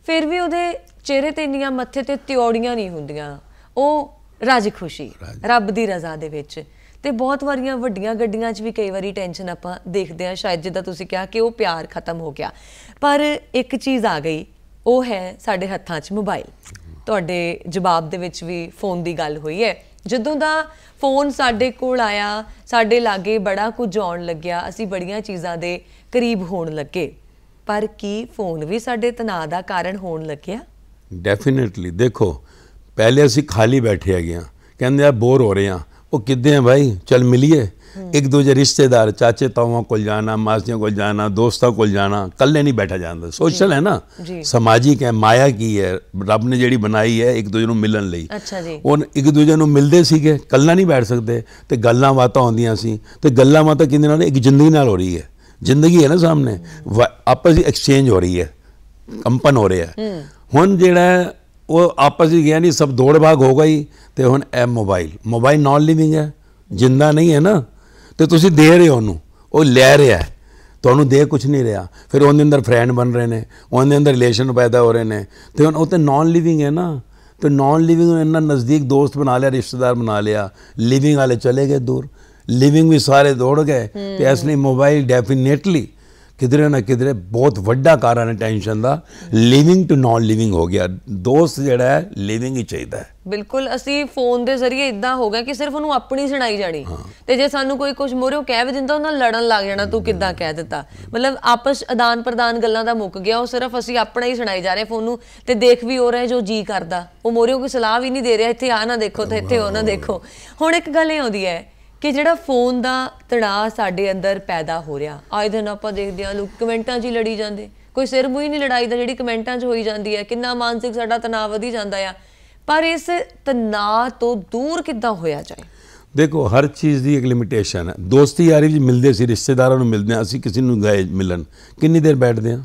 ਫਿਰ ਵੀ ਉਹਦੇ ਚਿਹਰੇ ਤੇ ਇੰਨੀਆਂ ਮੱਥੇ ਤੇ ਤਿਉੜੀਆਂ ਨਹੀਂ ਹੁੰਦੀਆਂ ਉਹ ਰਾਜੀ ਖੁਸ਼ੀ ਰੱਬ ਦੀ ਰਜ਼ਾ ਦੇ ਵਿੱਚ ਤੇ ਬਹੁਤ ਵਾਰੀਆਂ ਵੱਡੀਆਂ ਗੱਡੀਆਂ 'ਚ ਵੀ ਕਈ ਵਾਰੀ ਟੈਨਸ਼ਨ ਆਪਾਂ ਦੇਖਦੇ ਆ ਸ਼ਾਇਦ ਜਿੱਦਾਂ ਤੁਸੀਂ ਕਿਹਾ ਕਿ ਉਹ ਪਿਆਰ ਖਤਮ ਹੋ ਗਿਆ ਪਰ ਇੱਕ ਚੀਜ਼ ਆ ਗਈ ਉਹ ਹੈ ਸਾਡੇ ਹੱਥਾਂ 'ਚ ਮੋਬਾਈਲ ਤੁਹਾਡੇ ਜਵਾਬ ਦੇ ਵਿੱਚ ਵੀ ਫੋਨ ਦੀ ਗੱਲ ਹੋਈ ਹੈ ਜਦੋਂ ਦਾ ਫੋਨ ਸਾਡੇ ਕੋਲ ਆਇਆ ਸਾਡੇ ਲਾਗੇ ਬੜਾ ਕੁਝ ਆਉਣ ਲੱਗਿਆ ਅਸੀਂ ਬੜੀਆਂ ਚੀਜ਼ਾਂ ਦੇ ਕਰੀਬ ਹੋਣ ਲੱਗੇ ਪਰ ਕੀ ਫੋਨ ਵੀ ਸਾਡੇ ਤਣਾਅ ਦਾ ਕਾਰਨ ਹੋਣ ਲੱਗਿਆ ਡੈਫੀਨਿਟਲੀ ਦੇਖੋ ਪਹਿਲੇ ਅਸੀਂ ਖਾਲੀ ਬੈਠੇ ਆ ਆ ਕਹਿੰਦੇ ਆ ਬੋਰ ਹੋ ਰਹੇ ਆ ਉਹ ਕਿੱਦੇ ਆ ਭਾਈ ਚਲ ਮਿਲੀਏ ਇੱਕ ਦੂਜੇ ਰਿਸ਼ਤੇਦਾਰ ਚਾਚੇ ਤਾਵਾਂ ਕੋਲ ਜਾਣਾ ਮਾਸੀਆਂ ਕੋਲ ਜਾਣਾ ਦੋਸਤਾਂ ਕੋਲ ਜਾਣਾ ਕੱਲੇ ਨਹੀਂ ਬੈਠਾ ਜਾਂਦਾ ਸੋਸ਼ਲ ਹੈ ਨਾ ਸਮਾਜਿਕ ਹੈ ਮਾਇਆ ਕੀ ਹੈ ਰੱਬ ਨੇ ਜਿਹੜੀ ਬਣਾਈ ਹੈ ਇੱਕ ਦੂਜੇ ਨੂੰ ਮਿਲਣ ਲਈ ਅੱਛਾ ਜੀ ਉਹ ਇੱਕ ਦੂਜੇ ਨੂੰ ਮਿਲਦੇ ਸੀਗੇ ਕੱਲਾ ਨਹੀਂ ਬੈਠ ਸਕਦੇ ਤੇ ਗੱਲਾਂ ਬਾਤਾਂ ਹੁੰਦੀਆਂ ਸੀ ਤੇ ਗੱਲਾਂ ਬਾਤਾਂ ਕਿੰਦੇ ਨਾਲ ਇੱਕ ਜ਼ਿੰਦਗੀ ਨਾਲ ਹੋ ਰਹੀ ਹੈ ਜ਼ਿੰਦਗੀ ਹੈ ਨਾ ਸਾਹਮਣੇ ਆਪਸ ਵਿੱਚ ਐਕਸਚੇਂਜ ਹੋ ਰਹੀ ਹੈ ਕੰਪਨ ਹੋ ਰਿਹਾ ਹੁਣ ਜਿਹੜਾ ਉਹ ਆਪਸ ਹੀ ਗਿਆ ਨਹੀਂ ਸਭ ਦੌੜ ਭਾਗ ਹੋ ਗਈ ਤੇ ਹੁਣ ਇਹ ਮੋਬਾਈਲ ਮੋਬਾਈਲ ਨਾਲ ਲਿਵਿੰਗ ਹੈ ਜਿੰਦਾ ਨਹੀਂ ਹੈ ਨਾ ਤੇ ਤੁਸੀਂ ਦੇ ਰਹੇ ਹੋ ਉਹਨੂੰ ਉਹ ਲੈ ਰਿਹਾ ਹੈ ਤੁਹਾਨੂੰ ਦੇ ਕੁਝ ਨਹੀਂ ਰਿਹਾ ਫਿਰ ਉਹਦੇ ਅੰਦਰ ਫਰੈਂਡ ਬਣ ਰਹੇ ਨੇ ਉਹਦੇ ਅੰਦਰ ਰਿਲੇਸ਼ਨ ਪੈਦਾ ਹੋ ਰਹੇ ਨੇ ਤੇ ਹੁਣ ਉਹ ਤੇ ਨਾਨ ਲਿਵਿੰਗ ਹੈ ਨਾ ਤੇ ਨਾਨ ਲਿਵਿੰਗ ਨੂੰ ਇੰਨਾ ਨਜ਼ਦੀਕ ਦੋਸਤ ਬਣਾ ਲਿਆ ਰਿਸ਼ਤੇਦਾਰ ਬਣਾ ਲਿਆ ਲਿਵਿੰਗ ਵਾਲੇ ਚਲੇ ਗਏ ਦੂਰ ਲਿਵਿੰਗ ਵੀ ਸਾਰੇ ਦੌੜ ਗਏ ਤੇ ਇਸ ਲਈ ਮੋਬਾਈਲ ਡੈਫੀਨੇਟਲੀ ਕਿਧਰੇ ਨਾ ਕਿਧਰੇ ਬਹੁਤ ਵੱਡਾ ਕਾਰਨ ਹੈ ਟੈਨਸ਼ਨ ਦਾ ਲਿਵਿੰਗ ਟੂ ਨਾਨ ਲਿਵਿੰਗ ਹੋ ਗਿਆ ਦੋਸਤ ਜਿਹੜਾ ਹੈ ਲਿਵਿੰਗ ਹੀ ਚਾਹੀਦਾ ਹੈ ਬਿਲਕੁਲ ਅਸੀਂ ਫੋਨ ਦੇ ਜ਼ਰੀਏ ਇਦਾਂ ਹੋ ਗਿਆ ਕਿ ਸਿਰਫ ਉਹਨੂੰ ਆਪਣੀ ਸੁਣਾਈ ਜਾਣੀ ਤੇ ਜੇ ਸਾਨੂੰ ਕੋਈ ਕੁਝ ਮੋਰਿਓ ਕਹਿ ਵੀ ਦਿੰਦਾ ਉਹਨਾਂ ਲੜਨ ਲੱਗ ਜਾਣਾ ਤੂੰ ਕਿੱਦਾਂ ਕਹਿ ਦਿੱਤਾ ਮਤਲਬ ਆਪਸ ਆਦਾਨ ਪ੍ਰਦਾਨ ਗੱਲਾਂ ਦਾ ਮੁੱਕ ਗਿਆ ਉਹ ਸਿਰਫ ਅਸੀਂ ਆਪਣਾ ਹੀ ਸੁਣਾਈ ਜਾ ਰਹੇ ਫੋਨ ਨੂੰ ਤੇ ਦੇਖ ਵੀ ਹੋ ਰਿਹਾ ਜੋ ਜੀ ਕਰਦਾ ਉਹ ਮੋਰਿਓ ਕੋਈ ਸਲਾਹ ਵੀ ਨਹੀਂ ਦੇ ਰਿਹਾ ਇੱਥੇ ਆ ਨਾ ਦੇਖੋ ਤੇ ਇੱਥੇ ਉਹ ਨਾ ਦੇਖੋ ਹੁਣ ਇੱਕ ਗੱਲ ਇਹ ਆਉਂਦੀ ਹੈ ਕਿ ਜਿਹੜਾ ਫੋਨ ਦਾ ਤਣਾਅ ਸਾਡੇ ਅੰਦਰ ਪੈਦਾ ਹੋ ਰਿਹਾ ਅੱਜ ਦਿਨ ਆਪਾਂ ਦੇਖਦੇ ਹਾਂ ਲੋਕ ਕਮੈਂਟਾਂ 'ਚ ਹੀ ਲੜੀ ਜਾਂਦੇ ਕੋਈ ਸਿਰ ਮੂਹੀ ਨਹੀਂ ਲੜਾਈ ਦਾ ਜਿਹੜੀ ਕਮੈਂਟਾਂ 'ਚ ਹੋਈ ਜਾਂਦੀ ਹੈ ਕਿੰਨਾ ਮਾਨਸਿਕ ਸਾਡਾ ਤਣਾਅ ਵਧੀ ਜਾਂਦਾ ਆ ਪਰ ਇਸ ਤਣਾਅ ਤੋਂ ਦੂਰ ਕਿੱਦਾਂ ਹੋਇਆ ਜਾਏ ਦੇਖੋ ਹਰ ਚੀਜ਼ ਦੀ ਇੱਕ ਲਿਮਿਟੇਸ਼ਨ ਹੈ ਦੋਸਤੀ ਯਾਰੀ ਵੀ ਮਿਲਦੇ ਸੀ ਰਿਸ਼ਤੇਦਾਰਾਂ ਨੂੰ ਮਿਲਦੇ ਆ ਅਸੀਂ ਕਿਸੇ ਨੂੰ ਗਏ ਮਿਲਣ ਕਿੰਨੀ ਦੇਰ ਬੈਠਦੇ ਆ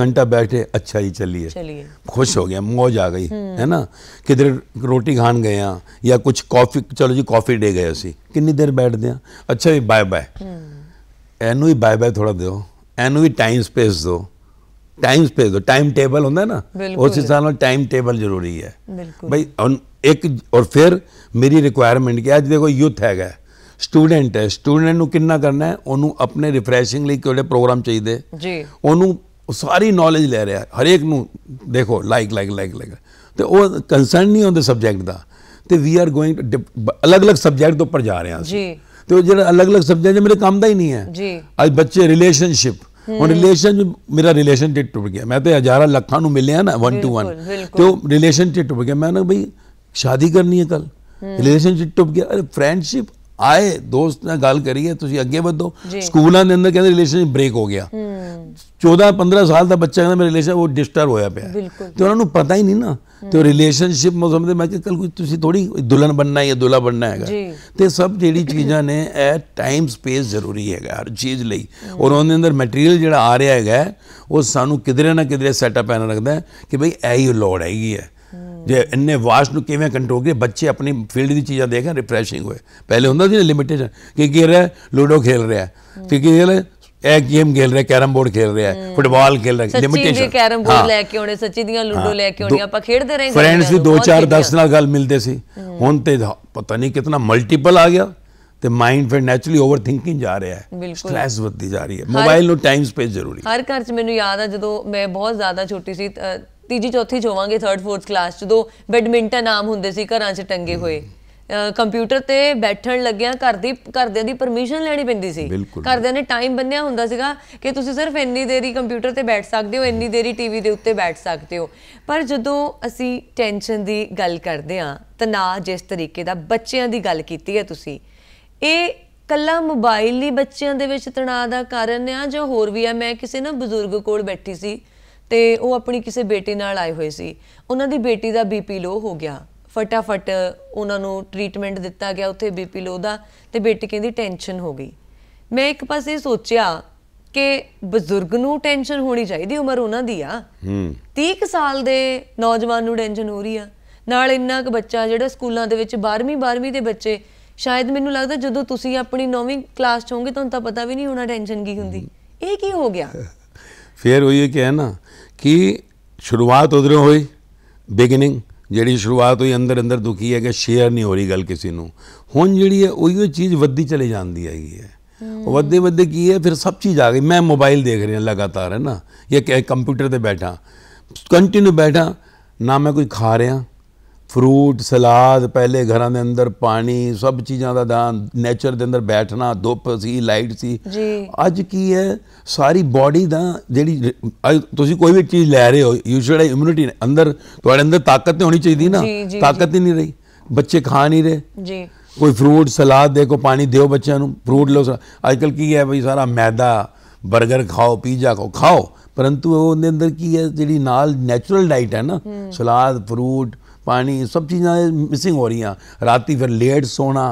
ਘੰਟਾ ਬੈਠੇ ਅੱਛਾ ਹੀ ਚੱਲੀਏ ਚੱਲੀਏ ਖੁਸ਼ ਹੋ गया ਮੋਜ ਆ ਗਈ ਹੈ ਨਾ ਕਿਧਰ ਰੋਟੀ ਖਾਣ ਗਏ ਆ ਜਾਂ ਕੁਝ ਕਾਫੀ ਚਲੋ ਜੀ ਕਾਫੀ ਡੇ ਗਏ ਅਸੀਂ ਕਿੰਨੀ ਦੇਰ ਬੈਠਦੇ ਆ ਅੱਛਾ ਵੀ ਬਾਏ ਬਾਏ ਇਹਨੂੰ ਵੀ ਬਾਏ ਬਾਏ ਥੋੜਾ ਦਿਓ ਇਹਨੂੰ ਵੀ ਟਾਈਮ ਸਪੇਸ ਦਿਓ ਟਾਈਮ ਸਪੇਸ ਦਿਓ ਟਾਈਮ ਟੇਬਲ ਹੁੰਦਾ ਨਾ ਉਸ ਹਿਸਾਬ ਨਾਲ ਟਾਈਮ ਟੇਬਲ ਜ਼ਰੂਰੀ ਹੈ ਬਈ ਇੱਕ ਔਰ ਫਿਰ ਮੇਰੀ ਰਿਕੁਆਇਰਮੈਂਟ ਕਿ ਅੱਜ ਦੇਖੋ ਯੂਥ ਹੈਗਾ ਸਟੂਡੈਂਟ ਹੈ ਸਟੂਡੈਂਟ ਨੂੰ ਕਿੰਨਾ ਕਰਨਾ ਹੈ ਉਹਨੂੰ ਆਪਣੇ ਰਿਫਰੈਸ਼ਿੰਗ ਲਈ ਕਿਹੜੇ ਪ੍ਰੋਗਰਾਮ ਚਾਹੀਦੇ ਜੀ ਉਹਨੂੰ ਉਹ ਸਾਰੀ ਨੌਲੇਜ ਲੈ ਰਿਹਾ ਹਰੇਕ ਨੂੰ ਦੇਖੋ ਲਾਈਕ ਲਾਈਕ ਲਾਈਕ ਲਾਈਕ ਤੇ ਉਹ ਕੰਸਰਨ ਨਹੀਂ ਹੁੰਦੇ ਸਬਜੈਕਟ ਦਾ ਤੇ ਵੀ ਆਰ ਗੋਇੰਗ ਅਲੱਗ-ਅਲੱਗ ਸਬਜੈਕਟ ਉੱਪਰ ਜਾ ਰਹੇ ਹਾਂ ਜੀ ਤੇ ਉਹ ਜਿਹੜਾ ਅਲੱਗ-ਅਲੱਗ ਸਬਜੈਕਟ ਮੇਰੇ ਕੰਮ ਦਾ ਹੀ ਨਹੀਂ ਹੈ ਜੀ ਅੱਜ ਬੱਚੇ ਰਿਲੇਸ਼ਨਸ਼ਿਪ ਹੁਣ ਰਿਲੇਸ਼ਨ ਮੇਰਾ ਰਿਲੇਸ਼ਨ ਟੁੱਟ ਗਿਆ ਮੈਂ ਤੇ ਹਜ਼ਾਰਾਂ ਲੱਖਾਂ ਨੂੰ ਮਿਲਿਆ ਨਾ 1 ਟੂ 1 ਤੇ ਉਹ ਰਿਲੇਸ਼ਨ ਟੁੱਟ ਗਿਆ ਮੈਂ ਨਾ ਬਈ ਸ਼ਾਦੀ ਕਰਨੀ ਹੈ ਕੱਲ ਰਿਲੇਸ਼ਨਸ਼ਿਪ ਟੁੱਟ ਗਿਆ ਅਰੇ ਫਰੈਂਡਸ਼ਿਪ ਆਏ ਦੋਸਤ ਨਾਲ ਗੱਲ ਕਰੀਏ ਤੁਸੀਂ ਅੱਗੇ ਵਧੋ ਸਕੂਲਾਂ ਦੇ ਅੰਦਰ ਕਹਿੰਦੇ ਰਿਲੇਸ਼ਨ ਬ੍ਰੇਕ ਹੋ ਗਿਆ 14 15 ਸਾਲ ਦਾ ਬੱਚਾ ਕਹਿੰਦਾ ਮੇਰੇ ਰਿਲੇਸ਼ਨ ਉਹ ਡਿਸਟਰਬ ਹੋਇਆ ਪਿਆ ਤੇ ਉਹਨਾਂ ਨੂੰ ਪਤਾ ਹੀ ਨਹੀਂ ਨਾ ਤੇ ਉਹ ਰਿਲੇਸ਼ਨਸ਼ਿਪ ਮੈਂ ਸਮਝਦੇ ਮੈਂ ਕਿ ਕੱਲ ਕੋਈ ਤੁਸੀਂ ਥੋੜੀ ਦੁਲਨ ਬਣਨਾ ਹੈ ਜਾਂ ਦੁਲਾ ਬਣਨਾ ਹੈਗਾ ਤੇ ਸਭ ਜਿਹੜੀ ਚੀਜ਼ਾਂ ਨੇ ਇਹ ਟਾਈਮ ਸਪੇਸ ਜ਼ਰੂਰੀ ਹੈਗਾ ਹਰ ਚੀਜ਼ ਲਈ ਔਰ ਦੇ ਅੰਦਰ ਮਟੀਰੀਅਲ ਜਿਹੜਾ ਆ ਰਿਹਾ ਹੈਗਾ ਉਹ ਸਾਨੂੰ ਕਿਧਰੇ ਨਾ ਕਿਧਰੇ ਸੈਟਅਪ ਐਨ ਰੱਖਦਾ ਕਿ ਭਈ ਇਹ ਹੀ ਲੋੜ ਹੈਗੀ ਹੈ ਜੇ ਇੰਨੇ ਵਾਸ਼ ਨੂੰ ਕਿਵੇਂ ਕੰਟਰੋਲ ਕਰੇ ਬੱਚੇ ਆਪਣੀ ਫੀਲਡ ਦੀ ਚੀਜ਼ਾਂ ਦੇਖਣ ਰਿਫਰੈਸ਼ਿੰਗ ਹੋਏ ਪਹਿਲੇ ਹੁੰਦਾ ਸੀ ਲਿਮਿਟੇਸ਼ਨ ਕਿ ਕੀ ਰਿਹਾ ਲੂਡੋ ਖੇਲ ਰਿਹਾ ਕਿ ਕੀ ਰਿਹਾ ਇਹ ਗੇਮ ਖੇਲ ਰਿਹਾ ਕੈਰਮ ਬੋਰਡ ਖੇਲ ਰਿਹਾ ਫੁੱਟਬਾਲ ਖੇਲ ਰਿਹਾ ਲਿਮਿਟੇਸ਼ਨ ਸੱਚੀ ਕੈਰਮ ਬੋਰਡ ਲੈ ਕੇ ਆਉਣੇ ਸੱਚੀ ਦੀਆਂ ਲੂਡੋ ਲੈ ਕੇ ਆਉਣੀ ਆਪਾਂ ਖੇਡਦੇ ਰਹੇ ਫਰੈਂਡਸ ਵੀ 2 4 10 ਨਾਲ ਗੱਲ ਮਿਲਦੇ ਸੀ ਹੁਣ ਤੇ ਪਤਾ ਨਹੀਂ ਕਿਤਨਾ ਮਲਟੀਪਲ ਆ ਗਿਆ ਤੇ ਮਾਈਂਡ ਫਿਰ ਨੇਚਰਲੀ ਓਵਰ ਥਿੰਕਿੰਗ ਜਾ ਰਿਹਾ ਹੈ ਸਟ੍ਰੈਸ ਵੱਧਦੀ ਜਾ ਰਹੀ ਹੈ ਮੋਬਾਈਲ ਨੂੰ ਟਾਈਮ ਸਪੇਸ ਜ਼ਰੂਰੀ ਹਰ ਘਰ 'ਚ ਮੈਨੂੰ ਯਾਦ ਆ ਜਦੋਂ ਮੈਂ ਬਹੁਤ ਜ਼ਿਆਦਾ ਛੋਟੀ ਸੀ ਤੀਜੀ ਚੌਥੀ ਚ ਹੋਵਾਂਗੇ 3rd 4th ਕਲਾਸ ਜਦੋਂ ਬੈਡਮਿੰਟਨ ਆਮ ਹੁੰਦੇ ਸੀ ਘਰਾਂ 'ਚ ਟੰਗੇ ਹੋਏ ਕੰਪਿਊਟਰ ਤੇ ਬੈਠਣ ਲੱਗਿਆਂ ਘਰ ਦੀ ਘਰਦਿਆਂ ਦੀ ਪਰਮਿਸ਼ਨ ਲੈਣੀ ਪੈਂਦੀ ਸੀ ਘਰਦਿਆਂ ਨੇ ਟਾਈਮ ਬੰਨਿਆ ਹੁੰਦਾ ਸੀਗਾ ਕਿ ਤੁਸੀਂ ਸਿਰਫ ਇੰਨੀ ਦੇਰੀ ਕੰਪਿਊਟਰ ਤੇ ਬੈਠ ਸਕਦੇ ਹੋ ਇੰਨੀ ਦੇਰੀ ਟੀਵੀ ਦੇ ਉੱਤੇ ਬੈਠ ਸਕਦੇ ਹੋ ਪਰ ਜਦੋਂ ਅਸੀਂ ਟੈਨਸ਼ਨ ਦੀ ਗੱਲ ਕਰਦੇ ਆ ਤਣਾਅ ਜਿਸ ਤਰੀਕੇ ਦਾ ਬੱਚਿਆਂ ਦੀ ਗੱਲ ਕੀਤੀ ਹੈ ਤੁਸੀਂ ਇਹ ਕੱਲਾ ਮੋਬਾਈਲ ਹੀ ਬੱਚਿਆਂ ਦੇ ਵਿੱਚ ਤਣਾਅ ਦਾ ਕਾਰਨ ਆ ਜਾਂ ਹੋਰ ਵੀ ਆ ਮੈਂ ਕਿਸੇ ਨਾ ਬਜ਼ੁਰਗ ਕੋਲ ਬੈਠੀ ਸੀ ਤੇ ਉਹ ਆਪਣੀ ਕਿਸੇ ਬੇਟੀ ਨਾਲ ਆਏ ਹੋਏ ਸੀ ਉਹਨਾਂ ਦੀ ਬੇਟੀ ਦਾ ਬੀਪੀ ਲੋ ਹੋ ਗਿਆ ਫਟਾਫਟ ਉਹਨਾਂ ਨੂੰ ਟ੍ਰੀਟਮੈਂਟ ਦਿੱਤਾ ਗਿਆ ਉੱਥੇ ਬੀਪੀ ਲੋ ਦਾ ਤੇ ਬੇਟੀ ਕਹਿੰਦੀ ਟੈਨਸ਼ਨ ਹੋ ਗਈ ਮੈਂ ਇੱਕ ਪਾਸੇ ਸੋਚਿਆ ਕਿ ਬਜ਼ੁਰਗ ਨੂੰ ਟੈਨਸ਼ਨ ਹੋਣੀ ਚਾਹੀਦੀ ਉਮਰ ਉਹਨਾਂ ਦੀ ਆ ਹੂੰ 30 ਸਾਲ ਦੇ ਨੌਜਵਾਨ ਨੂੰ ਟੈਨਸ਼ਨ ਹੋ ਰਹੀ ਆ ਨਾਲ ਇੰਨਾ ਕੁ ਬੱਚਾ ਜਿਹੜਾ ਸਕੂਲਾਂ ਦੇ ਵਿੱਚ 12ਵੀਂ 12ਵੀਂ ਦੇ ਬੱਚੇ ਸ਼ਾਇਦ ਮੈਨੂੰ ਲੱਗਦਾ ਜਦੋਂ ਤੁਸੀਂ ਆਪਣੀ 9ਵੀਂ ਕਲਾਸ ਚ ਹੋਗੇ ਤੁਹਾਨੂੰ ਤਾਂ ਪਤਾ ਵੀ ਨਹੀਂ ਹੋਣਾ ਟੈਨਸ਼ਨ ਕੀ ਹੁੰਦੀ ਇਹ ਕੀ ਹੋ ਗਿਆ ਫਿਰ ਉਹ ਇਹ ਕਿ ਹੈ ਨਾ ਕਿ ਸ਼ੁਰੂਆਤ ਉਧਰੋਂ ਹੋਈ ਬਿਗਨਿੰਗ ਜਿਹੜੀ ਸ਼ੁਰੂਆਤ ਹੋਈ ਅੰਦਰ ਅੰਦਰ ਦੁਖੀ ਹੈ ਕਿ ਸ਼ੇਅਰ ਨਹੀਂ ਹੋ ਰਹੀ ਗੱਲ ਕਿਸੇ ਨੂੰ ਹੁਣ ਜਿਹੜੀ ਹੈ ਉਹੀ ਚੀਜ਼ ਵੱਧਦੀ ਚਲੇ ਜਾਂਦੀ ਹੈਗੀ ਹੈ ਵੱਧੇ ਵੱਧੇ ਕੀ ਹੈ ਫਿਰ ਸਭ ਚੀਜ਼ ਆ ਗਈ ਮੈਂ ਮੋਬਾਈਲ ਦੇਖ ਰਿਹਾ ਲਗਾਤਾਰ ਹੈ ਨਾ ਜਾਂ ਕੰਪਿਊਟਰ ਤੇ ਬੈਠਾ ਕੰਟੀਨਿਊ ਬੈਠਾ ਨਾ ਮੈਂ ਕੋਈ ਖਾ ਰਿਹਾ ਫਰੂਟ ਸਲਾਦ ਪਹਿਲੇ ਘਰਾਂ ਦੇ ਅੰਦਰ ਪਾਣੀ ਸਭ ਚੀਜ਼ਾਂ ਦਾ ਦਾਨ ਨੇਚਰ ਦੇ ਅੰਦਰ ਬੈਠਣਾ ਧੁੱਪ ਸੀ ਲਾਈਟ ਸੀ ਜੀ ਅੱਜ ਕੀ ਹੈ ਸਾਰੀ ਬਾਡੀ ਦਾ ਜਿਹੜੀ ਤੁਸੀਂ ਕੋਈ ਵੀ ਚੀਜ਼ ਲੈ ਰਹੇ ਹੋ ਯੂਸ਼ੁਅਲ ਇਮਿਊਨਿਟੀ ਅੰਦਰ ਤੁਹਾਡੇ ਅੰਦਰ ਤਾਕਤ ਤੇ ਹੋਣੀ ਚਾਹੀਦੀ ਨਾ ਤਾਕਤ ਹੀ ਨਹੀਂ ਰਹੀ ਬੱਚੇ ਖਾ ਨਹੀਂ ਰਹੇ ਜੀ ਕੋਈ ਫਰੂਟ ਸਲਾਦ ਦੇ ਕੋ ਪਾਣੀ ਦਿਓ ਬੱਚਿਆਂ ਨੂੰ ਫਰੂਟ ਲਓ ਅੱਜ ਕੱਲ ਕੀ ਹੈ ਬਈ ਸਾਰਾ ਮੈਦਾ 버ਗਰ ਖਾਓ ਪੀਜ਼ਾ ਖਾਓ ਖਾਓ ਪਰੰਤੂ ਉਹਦੇ ਅੰਦਰ ਕੀ ਹੈ ਜਿਹੜੀ ਨਾਲ ਨੇਚਰਲ ਡਾਈਟ ਹੈ ਨਾ ਸਲਾਦ ਫਰੂਟ ਪਾਣੀ ਸਭ ਚੀਜ਼ਾਂ ਮਿਸਿੰਗ ਹੋ ਰਹੀਆਂ ਰਾਤੀ ਫਿਰ ਲੇਟ ਸੋਣਾ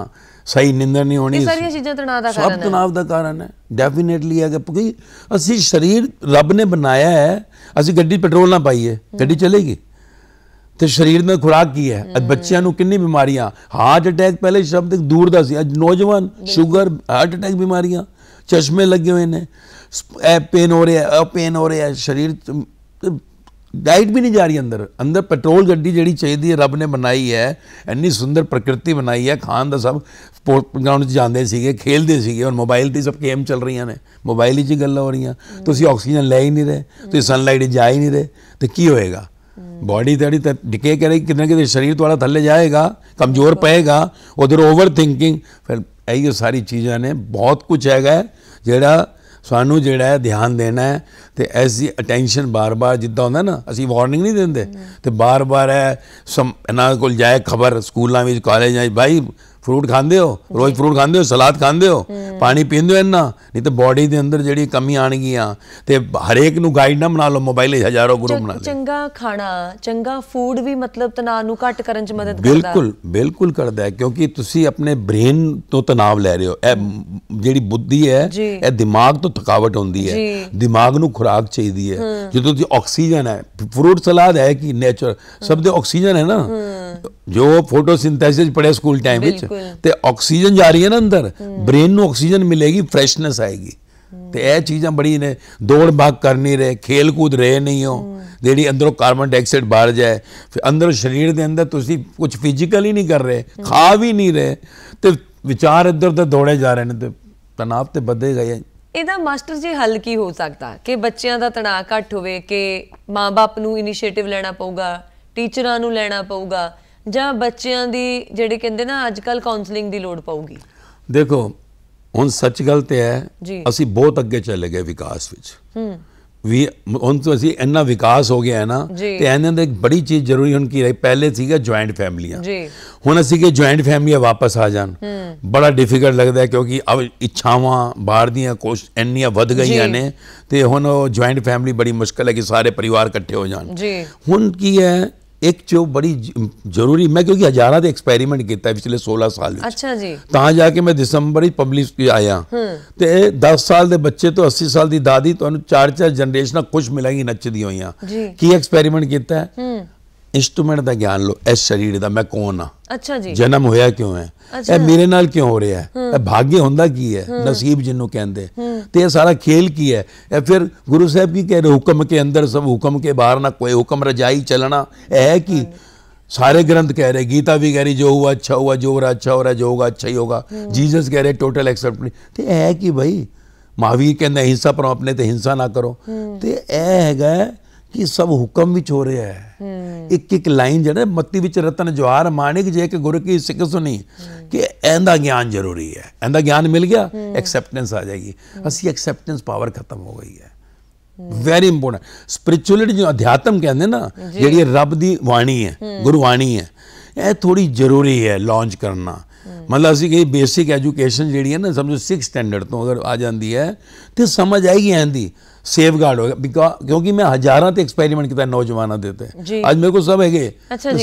ਸਹੀ ਨਿੰਦਰ ਨਹੀਂ ਹੋਣੀ ਇਹ ਸਾਰੀਆਂ ਚੀਜ਼ਾਂ ਤਣਾਅ ਦਾ ਕਾਰਨ ਹੈ ਸਭ ਤਣਾਅ ਦਾ ਕਾਰਨ ਹੈ ਡੈਫੀਨਿਟਲੀ ਹੈ ਕਿ ਅਸੀਂ ਸਰੀਰ ਰੱਬ ਨੇ ਬਣਾਇਆ ਹੈ ਅਸੀਂ ਗੱਡੀ ਪੈਟਰੋਲ ਨਾਲ ਪਾਈਏ ਗੱਡੀ ਚੱਲੇਗੀ ਤੇ ਸਰੀਰ ਨੇ ਖੁਰਾਕ ਕੀ ਹੈ ਅੱਜ ਬੱਚਿਆਂ ਨੂੰ ਕਿੰਨੀ ਬਿਮਾਰੀਆਂ ਹਾਰਟ ਅਟੈਕ ਪਹਿਲੇ ਸ਼ਬਦ ਦੂਰ ਦਾ ਸੀ ਅੱਜ ਨੌਜਵਾਨ ਸ਼ੂਗਰ ਹਾਰਟ ਅਟੈਕ ਬਿਮਾਰੀਆਂ ਚਸ਼ਮੇ ਲੱਗੇ ਹੋਏ ਨੇ ਇਹ ਪੇਨ ਹੋ ਰਿਹਾ ਇਹ ਪੇਨ ਹੋ ਰਿਹਾ ਸਰੀਰ ਗਾਈਡ ਵੀ ਨਹੀਂ ਜਾ ਰਹੀ ਅੰਦਰ ਅੰਦਰ ਪੈਟਰੋਲ ਗੱਡੀ ਜਿਹੜੀ ਚਾਹੀਦੀ ਹੈ ਰੱਬ ਨੇ ਬਣਾਈ ਹੈ ਇੰਨੀ ਸੁੰਦਰ ਪ੍ਰਕਿਰਤੀ ਬਣਾਈ ਹੈ ਖਾਨ ਦਾ ਸਭ ਗਰਾਊਂਡ 'ਚ ਜਾਂਦੇ ਸੀਗੇ ਖੇਲਦੇ ਸੀਗੇ ਔਰ ਮੋਬਾਈਲ ਤੇ ਸਭ ਗੇਮ ਚੱਲ ਰਹੀਆਂ ਨੇ ਮੋਬਾਈਲ ਹੀ 'ਚ ਗੱਲਾਂ ਹੋ ਰਹੀਆਂ ਤੁਸੀਂ ਆਕਸੀਜਨ ਲੈ ਹੀ ਨਹੀਂ ਰਹੇ ਤੁਸੀਂ ਸਨਲਾਈਟ ਜਾ ਹੀ ਨਹੀਂ ਰਹੇ ਤੇ ਕੀ ਹੋਏਗਾ ਬਾਡੀ ਤੇਰੀ ਤਾਂ ਡਿਕੇ ਕਰੇ ਕਿੰਨਾ ਕਿਤੇ ਸਰੀਰ ਤੁਹਾਡਾ ਥੱਲੇ ਜਾਏਗਾ ਕਮਜ਼ੋਰ ਪਏਗਾ ਉਧਰ ਓਵਰ ਥਿੰਕਿੰਗ ਫਿਰ ਇਹ ਸਾਰੀ ਚੀਜ਼ਾਂ ਨੇ ਬਹੁਤ ਕੁਝ ਹੈਗਾ ਜਿਹੜਾ ਸਾਨੂੰ ਜਿਹੜਾ ਹੈ ਧਿਆਨ ਦੇਣਾ ਹੈ ਤੇ ਦੀ ਅਟੈਂਸ਼ਨ ਬਾਰ-ਬਾਰ ਜਿੱਦਾਂ ਹੁੰਦਾ ਨਾ ਅਸੀਂ ਵਾਰਨਿੰਗ ਨਹੀਂ ਦਿੰਦੇ ਤੇ ਬਾਰ-ਬਾਰ ਹੈ ਇਹਨਾਂ ਕੋਲ ਜਾਏ ਖਬਰ ਸਕੂਲਾਂ ਵਿੱਚ ਕਾਲਜਾਂ ਵਿੱਚ ਭਾਈ ਫਰੂਟ ਖਾਂਦੇ ਹੋ ਰੋਜ਼ ਫਰੂਟ ਖਾਂਦੇ ਹੋ ਸਲਾਦ ਖਾਂਦੇ ਹੋ ਪਾਣੀ ਪੀਂਦੇ ਹੋ ਨਾ ਨਹੀਂ ਤੇ ਬਾਡੀ ਦੇ ਅੰਦਰ ਜਿਹੜੀ ਕਮੀ ਆ ਤੇ ਹਰੇਕ ਨੂੰ ਗਾਈਡ ਨਾ ਬਣਾ ਲਓ ਮੋਬਾਈਲ ਹਜ਼ਾਰੋ ਹਜ਼ਾਰੋਂ ਗੁਰੂ ਬਣਾ ਲਓ ਚੰਗਾ ਖਾਣਾ ਚੰਗਾ ਫੂਡ ਵੀ ਮਤਲਬ ਤਣਾਅ ਨੂੰ ਘੱਟ ਕਰਨ 'ਚ ਮਦਦ ਕਰਦਾ ਬਿਲਕੁਲ ਬਿਲਕੁਲ ਕਰਦਾ ਕਿਉਂਕਿ ਤੁਸੀਂ ਆਪਣੇ ਬ੍ਰੇਨ ਤੋਂ ਤਣਾਅ ਲੈ ਰਹੇ ਹੋ ਇਹ ਜਿਹੜੀ ਬੁੱਧੀ ਹੈ ਇਹ ਦਿਮਾਗ ਤੋਂ ਥਕਾਵਟ ਹੁੰਦੀ ਹੈ ਦਿਮਾਗ ਨੂੰ ਖੁਰਾਕ ਚਾਹੀਦੀ ਹੈ ਜਦੋਂ ਤੁਸੀਂ ਆਕਸੀਜਨ ਹੈ ਫਰੂਟ ਸਲਾਦ ਹੈ ਕਿ ਨੇਚਰ ਸਭ ਦੇ ਆਕਸੀਜਨ ਹੈ ਨਾ ਜੋ ਫੋਟੋਸਿੰਥੈਸਿਸ ਪੜਿਆ ਸਕੂਲ ਟਾਈਮ ਵਿੱਚ ਤੇ ਆਕਸੀਜਨ ਜਾ ਰਹੀ ਹੈ ਨਾ ਅੰਦਰ ਬ੍ਰੇਨ ਨੂੰ ਆਕਸੀਜਨ ਮਿਲੇਗੀ ਫਰੈਸ਼ਨੈਸ ਆਏਗੀ ਤੇ ਇਹ ਚੀਜ਼ਾਂ ਬੜੀ ਨੇ ਦੌੜ ਭਾਗ ਕਰਨੀ ਰਹੇ ਖੇਲ ਕੂਦ ਰਹੇ ਨਹੀਂ ਹੋ ਜਿਹੜੀ ਅੰਦਰੋਂ ਕਾਰਬਨ ਡਾਈਆਕਸਾਈਡ ਬਾਹਰ ਜਾਏ ਫਿਰ ਅੰਦਰ ਸਰੀਰ ਦੇ ਅੰਦਰ ਤੁਸੀਂ ਕੁਝ ਫਿਜ਼ੀਕਲ ਹੀ ਨਹੀਂ ਕਰ ਰਹੇ ਖਾ ਵੀ ਨਹੀਂ ਰਹੇ ਤੇ ਵਿਚਾਰ ਇੱਧਰ ਤੇ ਦੌੜੇ ਜਾ ਰਹੇ ਨੇ ਤੇ ਤਣਾਅ ਤੇ ਵਧੇ ਗਏ ਇਹਦਾ ਮਾਸਟਰ ਜੀ ਹੱਲ ਕੀ ਹੋ ਸਕਦਾ ਕਿ ਬੱਚਿਆਂ ਦਾ ਤਣਾਅ ਘੱਟ ਹੋਵੇ ਕਿ ਮਾਪੇ ਨੂੰ ਇਨੀਸ਼ੀਏਟਿਵ ਲੈਣਾ ਪਊਗਾ ਟੀਚਰਾਂ ਨੂੰ ਲੈਣਾ ਪਊਗਾ ਜਾਂ ਬੱਚਿਆਂ ਦੀ ਜਿਹੜੇ ਕਹਿੰਦੇ ਨਾ ਅੱਜ ਕੱਲ ਕਾਉਂਸਲਿੰਗ ਦੀ ਲੋੜ ਪਊਗੀ ਦੇਖੋ ਹੁਣ ਸੱਚ ਗੱਲ ਤੇ ਹੈ ਅਸੀਂ ਬਹੁਤ ਅੱਗੇ ਚਲੇ ਗਏ ਵਿਕਾਸ ਵਿੱਚ ਹੂੰ ਵੀ ਹੁਣ ਤੋਂ ਅਸੀਂ ਇੰਨਾ ਵਿਕਾਸ ਹੋ ਗਿਆ ਹੈ ਨਾ ਤੇ ਇਹਨਾਂ ਦਾ ਇੱਕ ਬੜੀ ਚੀਜ਼ ਜ਼ਰੂਰੀ ਹੁਣ ਕੀ ਰਹੀ ਪਹਿਲੇ ਸੀਗਾ ਜੁਆਇੰਟ ਫੈਮਲੀਆਂ ਹੁਣ ਅਸੀਂ ਕਿ ਜੁਆਇੰਟ ਫੈਮਲੀਆਂ ਵਾਪਸ ਆ ਜਾਣ ਬੜਾ ਡਿਫਿਕਲਟ ਲੱਗਦਾ ਕਿਉਂਕਿ ਅਬ ਇੱਛਾਵਾਂ ਬਾਹਰ ਦੀਆਂ ਕੋਸ਼ ਇੰਨੀਆਂ ਵੱਧ ਗਈਆਂ ਨੇ ਤੇ ਹੁਣ ਉਹ ਜੁਆਇੰਟ ਫੈਮਲੀ ਬੜੀ ਮੁਸ਼ਕਲ ਹੈ ਕਿ ਸਾਰੇ ਪਰਿਵਾਰ ਇਕੱਠੇ ਹੋ ਜਾਣ ਹੁਣ ਕੀ ਹੈ ਇੱਕ ਜੋ ਬੜੀ ਜ਼ਰੂਰੀ ਮੈਂ ਕਿਉਂਕਿ ਹਜ਼ਾਰਾਂ ਦੇ ਐਕਸਪੈਰੀਮੈਂਟ ਕੀਤਾ ਪਿਛਲੇ 16 ਸਾਲ ਵਿੱਚ ਅੱਛਾ ਜੀ ਤਾਂ ਜਾ ਕੇ ਮੈਂ ਦਸੰਬਰ ਹੀ ਪਬਲਿਸ਼ ਕੀ ਆਇਆ ਤੇ 10 ਸਾਲ ਦੇ ਬੱਚੇ ਤੋਂ 80 ਸਾਲ ਦੀ ਦਾਦੀ ਤੁਹਾਨੂੰ ਚਾਰ ਚਾਰ ਜਨਰੇਸ਼ਨਾਂ ਕੁਝ ਮਿਲਾਂਗੀ ਨੱਚਦੀ ਹੋਈਆਂ ਕੀ ਐਕਸਪੈਰੀਮੈਂਟ ਕੀਤਾ ਹੈ ਇਨਸਟਰੂਮੈਂਟ ਦਾ ਗਿਆਨ ਲੋ ਇਸ ਸਰੀਰ ਦਾ ਮੈਂ ਕੌਣ ਆ ਅੱਛਾ ਜੀ ਜਨਮ ਹੋਇਆ ਕਿਉਂ ਹੈ ਇਹ ਮੇਰੇ ਨਾਲ ਕਿਉਂ ਹੋ ਰਿਹਾ ਹੈ ਇਹ ਭਾਗਯ ਹੁੰਦਾ ਕੀ ਹੈ ਨਸੀਬ ਜਿੰਨੂੰ ਕਹਿੰਦੇ ਤੇ ਇਹ ਸਾਰਾ ਖੇਲ ਕੀ ਹੈ ਇਹ ਫਿਰ ਗੁਰੂ ਸਾਹਿਬ ਕੀ ਕਹਿ ਰਹੇ ਹੁਕਮ ਕੇ ਅੰਦਰ ਸਭ ਹੁਕਮ ਕੇ ਬਾਹਰ ਨਾ ਕੋਈ ਹੁਕਮ ਰਜਾਈ ਇਹ ਹੈ ਕਿ ਸਾਰੇ ਗ੍ਰੰਥ ਕਹਿ ਰਹੇ ਗੀਤਾ ਵੀ ਕਹਿ ਰਹੀ ਜੋ ਹੋਆ ਅੱਛਾ ਹੋਆ ਜੋ हो ਅੱਛਾ अच्छा ਜੋ ਹੋਗਾ ਅੱਛਾ ਹੀ ਹੋਗਾ ही होगा जीसस ਟੋਟਲ ਐਕਸੈਪਟ टोटल ਤੇ ਇਹ ਹੈ ਕਿ ਭਾਈ ਮਾਵੀ ਕਹਿੰਦਾ ਹਿੰਸਾ ਪਰ ਆਪਣੇ ਤੇ ਹਿੰਸਾ ਨਾ ਕਰੋ ਤੇ ਇਹ ਹੈਗਾ ਕਿ ਸਭ ਹੁਕਮ ਵਿੱਚ ਹੋ ਰਿਹਾ ਹੈ ਇੱਕ ਇੱਕ ਲਾਈਨ ਜਿਹੜਾ ਮੱਤੀ ਵਿੱਚ ਰਤਨ ਜਵਾਰ ਮਾਣਿਕ ਜੇ ਕਿ ਗੁਰ ਕੀ ਸਿੱਖ ਸੁਣੀ ਕਿ ਐਂਦਾ ਗਿਆਨ ਜ਼ਰੂਰੀ ਹੈ ਐਂਦਾ ਗਿਆਨ ਮਿਲ ਗਿਆ ਐਕਸੈਪਟੈਂਸ ਆ ਜਾਏਗੀ ਅਸੀਂ ਐਕਸੈਪਟੈਂਸ ਪਾਵਰ ਖਤਮ ਹੋ ਗਈ ਹੈ ਵੈਰੀ ਇੰਪੋਰਟੈਂਟ ਸਪਿਰਚੁਅਲਿਟੀ ਜੋ ਅਧਿਆਤਮ ਕਹਿੰਦੇ ਨਾ ਜਿਹੜੀ ਰੱਬ ਦੀ ਬਾਣੀ ਹੈ ਗੁਰਬਾਣੀ ਹੈ ਇਹ ਥੋੜੀ ਜ਼ਰੂਰੀ ਹੈ ਲਾਂਚ ਕਰਨਾ ਮਤਲਬ ਅਸੀਂ ਕਿ ਬੇਸਿਕ ਐਜੂਕੇਸ਼ਨ ਜਿਹੜੀ ਹੈ ਨਾ ਸਮਝੋ 6 ਸਟੈਂਡਰਡ ਤੋਂ ਅਗਰ ਆ ਜਾਂਦੀ ਹੈ ਤੇ ਸਮਝ ਆਏਗੀ ਆਂਦੀ ਸੇਫਗਾਰਡ ਹੋ ਗਿਆ ਕਿਉਂਕਿ ਮੈਂ ਹਜ਼ਾਰਾਂ ਤੇ ਐਕਸਪੈਰੀਮੈਂਟ ਕੀਤਾ ਨੌਜਵਾਨਾਂ ਦੇ ਤੇ ਅੱਜ ਮੇਰੇ ਕੋਲ ਸਭ ਹੈਗੇ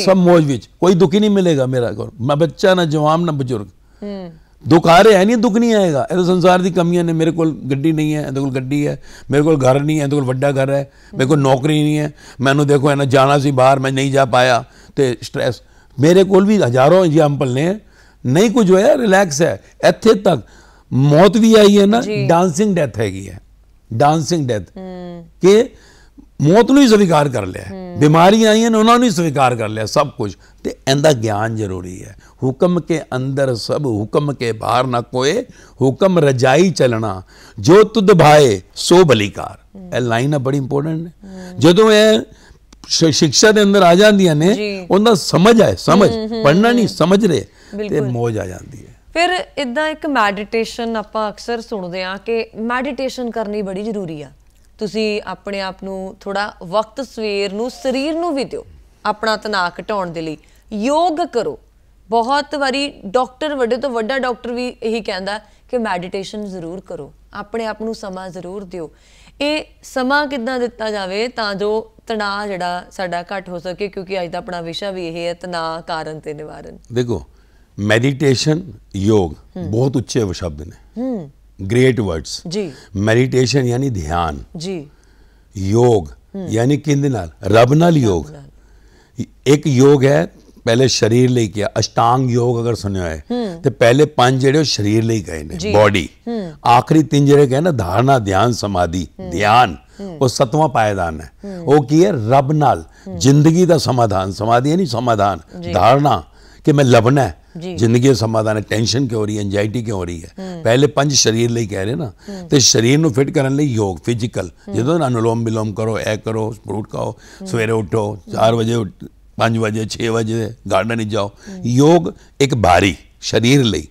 ਸਭ ਮੌਜ ਵਿੱਚ ਕੋਈ ਦੁਖੀ ਨਹੀਂ ਮਿਲੇਗਾ ਮੇਰਾ ਕੋਲ ਮੈਂ ਬੱਚਾ ਨਾ ਜਵਾਨ ਨਾ ਬਜ਼ੁਰਗ ਦੁੱਖ ਆ ਰਿਹਾ ਨਹੀਂ ਦੁੱਖ ਨਹੀਂ ਆਏਗਾ ਇਹ ਤਾਂ ਸੰਸਾਰ ਦੀ ਕਮੀਆਂ ਨੇ ਮੇਰੇ ਕੋਲ ਗੱਡੀ ਨਹੀਂ ਹੈ ਇਹਦੇ ਕੋਲ ਗੱਡੀ ਹੈ ਮੇਰੇ ਕੋਲ ਘਰ ਨਹੀਂ ਹੈ ਇਹਦੇ ਕੋਲ ਵੱਡਾ ਘਰ ਹੈ ਮੇਰੇ ਕੋਲ ਨੌਕਰੀ ਨਹੀਂ ਹੈ ਮੈਨੂੰ ਦੇਖੋ ਇਹਨਾਂ ਜਾਣਾ ਸੀ ਬਾਹਰ ਮੈਂ ਨਹੀਂ ਜਾ ਪਾਇਆ ਤੇ ਸਟ੍ਰੈਸ ਮੇਰੇ ਕੋਲ ਵੀ ਹਜ਼ਾਰਾਂ ਐਗਜ਼ਾਮਪਲ ਨੇ ਨਹੀਂ ਕੁਝ ਹੋਇਆ ਰਿਲੈਕਸ ਹੈ ਇੱਥੇ ਤੱਕ ਮੌਤ ਵੀ ਆਈ ਹੈ ਨਾ ਡਾਂਸਿੰਗ ਡੈਥ ਹੈਗੀ ਹੈ ਡਾਂਸਿੰਗ ਡੈਥ ਕਿ ਮੌਤ ਨੂੰ ਹੀ ਸਵੀਕਾਰ ਕਰ ਲਿਆ ਬਿਮਾਰੀਆਂ ਆਈਆਂ ਨੇ ਉਹਨਾਂ ਨੂੰ ਹੀ ਸਵੀਕਾਰ ਕਰ ਲਿਆ ਸਭ ਕੁਝ ਤੇ ਇਹਦਾ ਗਿਆਨ ਜ਼ਰੂਰੀ ਹੈ ਹੁਕਮ ਕੇ ਅੰਦਰ ਸਭ ਹੁਕਮ ਕੇ ਬਾਹਰ ਨਾ ਕੋਏ ਹੁਕਮ ਰਜਾਈ ਚਲਣਾ ਜੋ ਤੁਦ ਭਾਏ ਸੋ ਭਲੀਕਾਰ ਇਹ ਲਾਈਨ ਆ ਬੜੀ ਇੰਪੋਰਟੈਂਟ ਹੈ ਜਦੋਂ ਇਹ ਸਿੱਖਿਆ ਦੇ ਅੰਦਰ ਆ ਜਾਂਦੀਆਂ ਨੇ ਉਹਦਾ ਸਮਝ ਆਏ ਸਮਝ ਪੜਨਾ ਨਹੀਂ ਸਮਝ ਰਹੇ ਤੇ ਮੋਜ ਆ ਜਾਂਦੀ ਹੈ ਫਿਰ ਇਦਾਂ ਇੱਕ ਮੈਡੀਟੇਸ਼ਨ ਆਪਾਂ ਅਕਸਰ ਸੁਣਦੇ ਆ ਕਿ ਮੈਡੀਟੇਸ਼ਨ ਕਰਨੀ ਬੜੀ ਜ਼ਰੂਰੀ ਆ ਤੁਸੀਂ ਆਪਣੇ ਆਪ ਨੂੰ ਥੋੜਾ ਵਕਤ ਸਵੇਰ ਨੂੰ ਸਰੀਰ ਨੂੰ ਵੀ ਦਿਓ ਆਪਣਾ ਤਣਾਅ ਘਟਾਉਣ ਦੇ ਲਈ ਯੋਗ ਕਰੋ ਬਹੁਤ ਵਾਰੀ ਡਾਕਟਰ ਵੱਡੇ ਤੋਂ ਵੱਡਾ ਡਾਕਟਰ ਵੀ ਇਹੀ ਕਹਿੰਦਾ ਕਿ ਮੈਡੀਟੇਸ਼ਨ ਜ਼ਰੂਰ ਕਰੋ ਆਪਣੇ ਆਪ ਨੂੰ ਸਮਾਂ ਜ਼ਰੂਰ ਦਿਓ ਇਹ ਸਮਾਂ ਕਿੱਦਾਂ ਦਿੱਤਾ ਜਾਵੇ ਤਾਂ ਜੋ ਤਣਾਅ ਜਿਹੜਾ ਸਾਡਾ ਘਟ ਹੋ ਸਕੇ ਕਿਉਂਕਿ ਅੱਜ ਦਾ ਆਪਣਾ ਵਿਸ਼ਾ ਵੀ ਇਹ ਹੈ ਤਣਾਅ ਕਾਰਨ ਤੇ ਨਿਵਾਰਨ ਦੇਖੋ ਮੈਡੀਟੇਸ਼ਨ ਯੋਗ ਬਹੁਤ ਉੱਚੇ ਸ਼ਬਦ ਨੇ ਹਮ ਗ੍ਰੇਟ ਵਰਡਸ ਜੀ ਮੈਡੀਟੇਸ਼ਨ ਯਾਨੀ ਧਿਆਨ ਜੀ ਯੋਗ ਯਾਨੀ ਕਿੰਦ ਨਾਲ ਰੱਬ ਨਾਲ ਯੋਗ ਇੱਕ ਯੋਗ ਹੈ ਪਹਿਲੇ ਸਰੀਰ ਲਈ ਕਿਹਾ ਅਸ਼ਟਾਂਗ ਯੋਗ ਅਗਰ ਸੁਣਿਆ ਹੈ ਤੇ ਪਹਿਲੇ ਪੰਜ ਜਿਹੜੇ ਉਹ ਸਰੀਰ ਲਈ ਗਏ ਨੇ ਬਾਡੀ ਆਖਰੀ ਤਿੰਨ ਜਿਹੜੇ ਗਏ ਨਾ ਧਾਰਨਾ ਧਿਆਨ ਸਮਾਧੀ ਧਿਆਨ ਉਹ ਸਤਵਾਂ ਪਾਇਦਾਨ ਹੈ ਉਹ ਕੀ ਹੈ ਰੱਬ ਨਾਲ ਜ਼ਿੰਦਗੀ ਦਾ ਸਮਾਧਾਨ ਸਮਾਧੀ ਨਹੀਂ ਸਮਾਧਾਨ ਧਾਰਨਾ ਕਿ ਮੈਂ ਲਵਣਾ ਹੈ ਜ਼ਿੰਦਗੀ ਦਾ ਸਮਾਧਾਨ ਹੈ ਟੈਨਸ਼ਨ ਕਿਉਂ ਹੋ ਰਹੀ ਹੈ ਐਂਜਾਇਟੀ ਕਿਉਂ ਹੋ ਰਹੀ ਹੈ ਪਹਿਲੇ ਪੰਜ ਸਰੀਰ ਲਈ ਕਹਿ ਰਹੇ ਨਾ ਤੇ ਸਰੀਰ ਨੂੰ ਫਿਟ ਕਰਨ ਲਈ ਯੋਗ ਫਿਜ਼ੀਕਲ ਜਦੋਂ ਨਾ ਅਨੁਲੋਮ ਵਿਲੋਮ ਕਰੋ ਐ ਕਰੋ ਫਰੂਟ ਕਰੋ ਸਵੇਰੇ ਉੱਠੋ 4 ਵਜੇ 5 ਵਜੇ 6 ਵਜੇ ਗਾਰਡਨ ਵਿੱਚ ਜਾਓ ਯੋਗ ਇੱਕ ਬਾਰੀ ਸਰੀਰ ਲਈ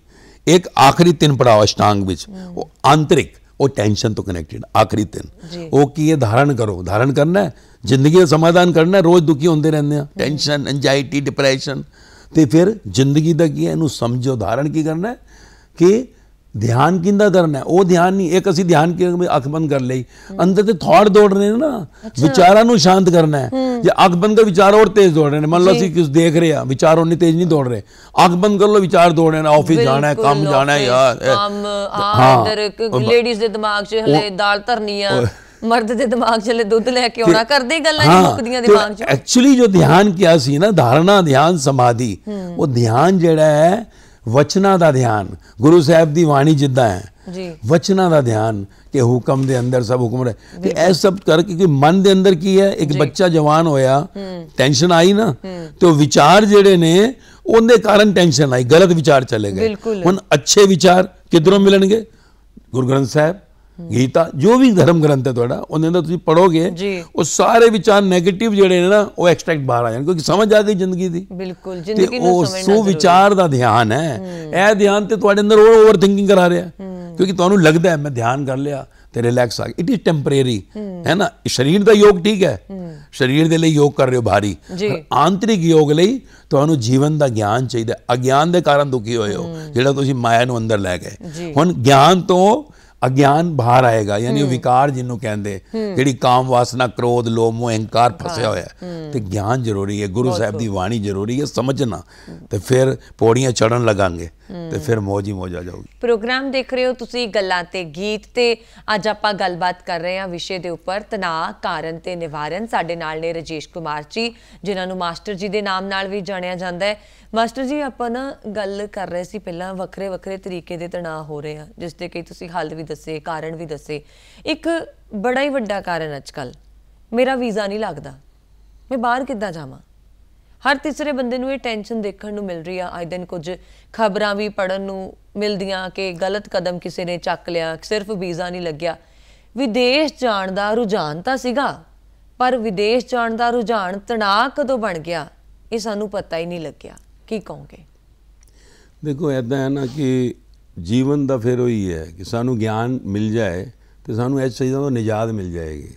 ਇੱਕ ਆਖਰੀ ਤਿੰਨ ਪੜਾਅ ਅਸ਼ਟਾਂਗ ਵਿੱਚ ਉਹ ਆਂਤਰਿਕ ਉਹ ਟੈਨਸ਼ਨ ਤੋਂ ਕਨੈਕਟਡ ਆਖਰੀ ਤਿੰਨ ਉਹ ਕੀ ਇਹ ਧਾਰਨ ਕਰੋ ਧਾਰਨ ਕਰਨਾ ਹੈ ਜ਼ਿੰਦਗੀ ਦਾ ਸਮਾਧਾਨ ਕਰਨਾ ਹੈ ਰੋਜ਼ ਦੁਖੀ ਹੁੰਦੇ ਰਹਿੰਦੇ ਆ ਟੈਨਸ਼ਨ ਐਂਜਾਇਟੀ ਡਿਪਰੈਸ਼ਨ ਤੇ ਫਿਰ ਜ਼ਿੰਦਗੀ ਦਾ ਕੀ ਹੈ ਇਹਨੂੰ ਸਮਝੋ ਧਾਰਨ ਕੀ ਕਰਨਾ ਕਿ ਧਿਆਨ ਕਿੰਦਾ ਕਰਨਾ ਉਹ ਧਿਆਨ ਨਹੀਂ ਇੱਕ ਅਸੀਂ ਧਿਆਨ ਕਿ ਅੱਖ ਬੰਦ ਕਰ ਲਈ ਅੰਦਰ ਤੇ ਥੌੜ ਦੌੜ ਰਹੇ ਨੇ ਨਾ ਵਿਚਾਰਾਂ ਨੂੰ ਸ਼ਾਂਤ ਕਰਨਾ ਹੈ ਜੇ ਅੱਖ ਬੰਦ ਕਰ ਵਿਚਾਰ ਹੋਰ ਤੇਜ਼ ਦੌੜ ਰਹੇ ਨੇ ਮੰਨ ਲਓ ਅਸੀਂ ਕਿਸ ਦੇਖ ਰਹੇ ਆ ਵਿਚਾਰ ਨਹੀਂ ਤੇਜ਼ ਨਹੀਂ ਦੌੜ ਰਹੇ ਅੱਖ ਬੰਦ ਕਰ ਲਓ ਵਿਚਾਰ ਦੌੜ ਰਹੇ ਨੇ ਆਫਿਸ ਜਾਣਾ ਹੈ ਕੰਮ ਜਾਣਾ ਹੈ ਯਾਰ ਕੰਮ ਆ ਅੰਦਰ ਲੇਡੀਜ਼ ਦੇ ਦਿਮਾਗ 'ਚ ਹਲੇ ਦਾਲ ਧਰਨੀ ਆ ਮਰਦ ਦੇ ਦਿਮਾਗ 'ਚ ਲੈ ਦੁੱਧ ਲੈ ਕੇ ਆਉਣਾ ਕਰਦੇ ਗੱਲਾਂ ਨਹੀਂ ਮੁੱਕਦੀਆਂ ਦਿਮਾਗ 'ਚ ਐਕਚੁਅਲੀ ਜੋ ਧਿਆਨ ਕਿਹਾ ਸੀ ਨਾ ਧਾਰਨਾ ਧਿਆਨ ਸਮਾਧੀ ਉਹ ਧਿਆਨ ਜਿਹੜਾ ਹੈ ਵਚਨਾਂ ਦਾ ਧਿਆਨ ਗੁਰੂ ਸਾਹਿਬ ਦੀ ਬਾਣੀ ਜਿੱਦਾਂ ਹੈ ਜੀ ਵਚਨਾਂ ਦਾ ਧਿਆਨ ਕਿ ਹੁਕਮ ਦੇ ਅੰਦਰ ਸਭ ਹੁਕਮ ਰਹੇ ਕਿ ਇਹ ਸਭ ਕਰਕੇ ਕਿ ਮਨ ਦੇ ਅੰਦਰ ਕੀ ਹੈ ਇੱਕ ਬੱਚਾ ਜਵਾਨ ਹੋਇਆ ਟੈਨਸ਼ਨ ਆਈ ਨਾ ਤੇ ਉਹ ਵਿਚਾਰ ਜਿਹੜੇ ਨੇ ਉਹਦੇ ਕਾਰਨ ਟੈਨਸ਼ਨ ਆਈ ਗਲਤ ਵਿਚਾਰ ਚਲੇ ਗਏ ਹੁਣ ਅੱਛੇ ਵਿਚਾਰ ਕਿਧਰੋਂ ਮਿਲਣਗੇ ਗੁਰਗ੍ਰੰਥ ਸਾਹਿਬ ਗੀਤਾ ਜੋ ਵੀ ਧਰਮ ਗ੍ਰੰਥ ਹੈ ਤੁਹਾਡਾ ਉਹਦੇ ਅੰਦਰ ਤੁਸੀਂ ਪੜੋਗੇ ਉਹ ਸਾਰੇ ਵਿਚਾਰ 네ਗੇਟਿਵ ਜਿਹੜੇ ਨੇ ਨਾ ਉਹ ਐਕਸਟ੍ਰੈਕਟ ਬਾਹਰ ਆ ਜਾਣ ਕਿਉਂਕਿ ਸਮਝ ਆ ਗਈ ਜ਼ਿੰਦਗੀ ਦੀ ਬਿਲਕੁਲ ਜ਼ਿੰਦਗੀ ਨੂੰ ਸਮਝਣਾ ਜ਼ਰੂਰੀ ਉਹ ਵਿਚਾਰ ਦਾ ਧਿਆਨ ਹੈ ਇਹ ਧਿਆਨ ਤੇ ਤੁਹਾਡੇ ਅੰਦਰ ਉਹ ਓਵਰ ਥਿੰਕਿੰਗ ਕਰਾ ਰਿਹਾ ਕਿਉਂਕਿ ਤੁਹਾਨੂੰ ਲੱਗਦਾ ਮੈਂ ਧਿਆਨ ਕਰ ਲਿਆ ਤੇ ਰਿਲੈਕਸ ਆ ਗਿਆ ਇਟ ਇਜ਼ ਟੈਂਪਰੇਰੀ ਹੈ ਨਾ ਸਰੀਰ ਦਾ ਯੋਗ ਠੀਕ ਹੈ ਸਰੀਰ ਦੇ ਲਈ ਯੋਗ ਕਰ ਰਹੇ ਹੋ ਭਾਰੀ ਆਂਤਰਿਕ ਯੋਗ ਲਈ ਤੁਹਾਨੂੰ ਜੀਵਨ ਦਾ ਗਿਆਨ ਚਾਹੀਦਾ ਅਗਿਆਨ ਦੇ ਕਾਰਨ ਦੁਖੀ ਹੋਏ ਹੋ ਜਿਹੜਾ ਤੁਸੀਂ ਮਾਇਆ ਨੂੰ ਅੰਦਰ ਲੈ ਗਏ ਹੁਣ ਗਿਆਨ ਤੋਂ ਅਗਿਆਨ ਬਾਹਰ ਆਏਗਾ ਯਾਨੀ ਉਹ ਵਿਕਾਰ ਜਿਹਨੂੰ ਕਹਿੰਦੇ ਜਿਹੜੀ ਕਾਮ ਵਾਸਨਾ ਕ੍ਰੋਧ ਲੋਭ ਮੋਹ ਅਹੰਕਾਰ ਫਸਿਆ ਹੋਇਆ ਤੇ ਗਿਆਨ ਜ਼ਰੂਰੀ ਹੈ ਗੁਰੂ ਸਾਹਿਬ ਦੀ ਬਾਣੀ ਜ਼ਰੂਰੀ ਹੈ ਸਮਝਣਾ ਤੇ ਫਿਰ ਪੌੜੀਆਂ ਚੜਨ ਲਗਾਂਗੇ ਤੇ ਫਿਰ ਮੋਜ ਹੀ ਮੋਜ ਆ ਜਾਊਗੀ ਪ੍ਰੋਗਰਾਮ ਦੇਖ ਰਹੇ ਹੋ ਤੁਸੀਂ ਗੱਲਾਂ ਤੇ ਗੀਤ ਤੇ ਅੱਜ ਆਪਾਂ ਗੱਲਬਾਤ ਕਰ ਰਹੇ ਹਾਂ ਵਿਸ਼ੇ ਦੇ ਉੱਪਰ ਤਣਾਅ ਕਾਰਨ ਤੇ ਨਿਵਾਰਨ ਸਾਡੇ ਨਾਲ ਨੇ ਰਜੇਸ਼ ਕੁਮਾਰ ਜੀ ਜਿਨ੍ਹਾਂ ਨੂੰ ਮਾਸਟਰ ਜੀ ਦੇ ਨਾਮ ਨਾਲ ਵੀ ਜਾਣਿਆ ਜਾਂਦਾ ਹੈ ਮਾਸਟਰ ਜੀ ਆਪਾਂ ਨਾ ਗੱਲ ਕਰ ਰਹੇ ਸੀ ਪਹਿਲਾਂ ਵੱਖਰੇ ਵੱਖਰੇ ਤਰੀਕੇ ਦੇ ਤਣਾਅ ਹੋ ਰਹੇ ਆ ਜਿਸ ਦੇ ਕਈ ਤੁਸੀਂ ਹੱਲ ਵੀ ਦੱਸੇ ਕਾਰਨ ਵੀ ਦੱਸੇ ਇੱਕ ਬੜਾ ਹੀ ਵੱਡਾ ਕਾਰਨ ਅੱਜਕੱਲ ਮੇਰਾ ਵੀਜ਼ਾ ਨਹੀਂ ਲੱਗਦਾ ਮੈਂ ਬਾਹਰ ਕਿੱਦਾਂ ਜਾਵਾਂ ਹਰ ਤੀਸਰੇ ਬੰਦੇ ਨੂੰ ਇਹ ਟੈਨਸ਼ਨ ਦੇਖਣ ਨੂੰ ਮਿਲ ਰਹੀ ਆ ਅੱਜ ਦਿਨ ਕੁਝ ਖਬਰਾਂ ਵੀ ਪੜਨ ਨੂੰ ਮਿਲਦੀਆਂ ਕਿ ਗਲਤ ਕਦਮ ਕਿਸੇ ਨੇ ਚੱਕ ਲਿਆ ਸਿਰਫ ਵੀਜ਼ਾ ਨਹੀਂ ਲੱਗਿਆ ਵਿਦੇਸ਼ ਜਾਣ ਦਾ ਰੁਝਾਨ ਤਾਂ ਸੀਗਾ ਪਰ ਵਿਦੇਸ਼ ਜਾਣ ਦਾ ਰੁਝਾਨ ਤਣਾਅ ਕਦੋਂ ਬਣ ਗਿਆ ਇਹ ਸਾਨੂੰ ਪਤਾ ਹੀ ਨਹੀਂ ਲੱਗਿਆ ਕੀ ਕਹੋਗੇ ਦੇਖੋ ਐਦਾਂ ਹੈ ਨਾ ਕਿ ਜੀਵਨ ਦਾ ਫਿਰ ਉਹੀ ਹੈ ਕਿ ਸਾਨੂੰ ਗਿਆਨ ਮਿਲ ਜਾਏ ਤੇ ਸਾਨੂੰ ਇਸ ਚੀਜ਼ਾਂ ਤੋਂ ਨਿਜਾਦ ਮਿਲ ਜਾਏਗੀ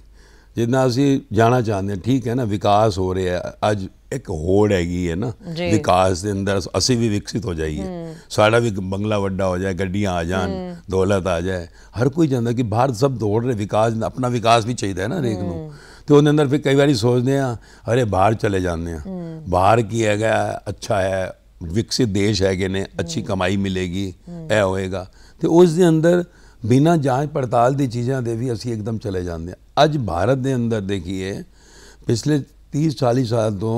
ਜਿੰਨਾ ਅਸੀਂ ਜਾਣਾ ਚਾਹੁੰਦੇ ਠੀਕ ਹੈ ਨਾ ਵਿਕਾਸ ਹੋ ਰਿਹਾ ਅੱਜ ਇੱਕ ਹੋੜ ਹੈਗੀ ਹੈ ਨਾ ਵਿਕਾਸ ਦੇ ਅੰਦਰ ਅਸੀਂ ਵੀ ਵਿਕਸਿਤ ਹੋ ਜਾਈਏ ਸਾਡਾ ਵੀ ਬੰਗਲਾ ਵੱਡਾ ਹੋ ਜਾਏ ਗੱਡੀਆਂ ਆ ਜਾਣ ਦੌਲਤ ਆ ਜਾਏ ਹਰ ਕੋਈ ਜਾਂਦਾ ਕਿ ਬਾਹਰ ਸਭ ਦੌੜ ਰਹੇ ਵਿਕਾਸ ਆਪਣਾ ਵਿਕਾਸ ਵੀ ਚਾਹੀਦਾ ਹੈ ਨਾ ਰੇਖ ਨੂੰ ਤੇ ਉਹਦੇ ਅੰਦਰ ਫਿਰ ਕਈ ਵਾਰੀ ਸੋਚਦੇ ਆ ਅਰੇ ਬਾਹਰ ਚਲੇ ਜਾਂਦੇ ਆ ਬਾਹਰ ਕੀ ਹੈਗਾ ਅੱਛਾ ਹੈ ਵਿਕਸਿਤ ਦੇਸ਼ ਹੈਗੇ ਨੇ ਅੱਛੀ ਕਮਾਈ ਮਿਲੇਗੀ ਐ ਹੋਏਗਾ ਤੇ ਉਸ ਦੇ ਅੰਦਰ ਬਿਨਾ ਜਾਂਚ ਪੜਤਾਲ ਦੀ ਚੀਜ਼ਾਂ ਦੇ ਵੀ ਅਸੀਂ ਇੱਕਦਮ ਚਲੇ ਜਾਂਦੇ ਆ ਅੱਜ ਭਾਰਤ ਦੇ ਅੰਦਰ ਦੇਖੀਏ ਪਿਛਲੇ 30 40 ਸਾਲ ਤੋਂ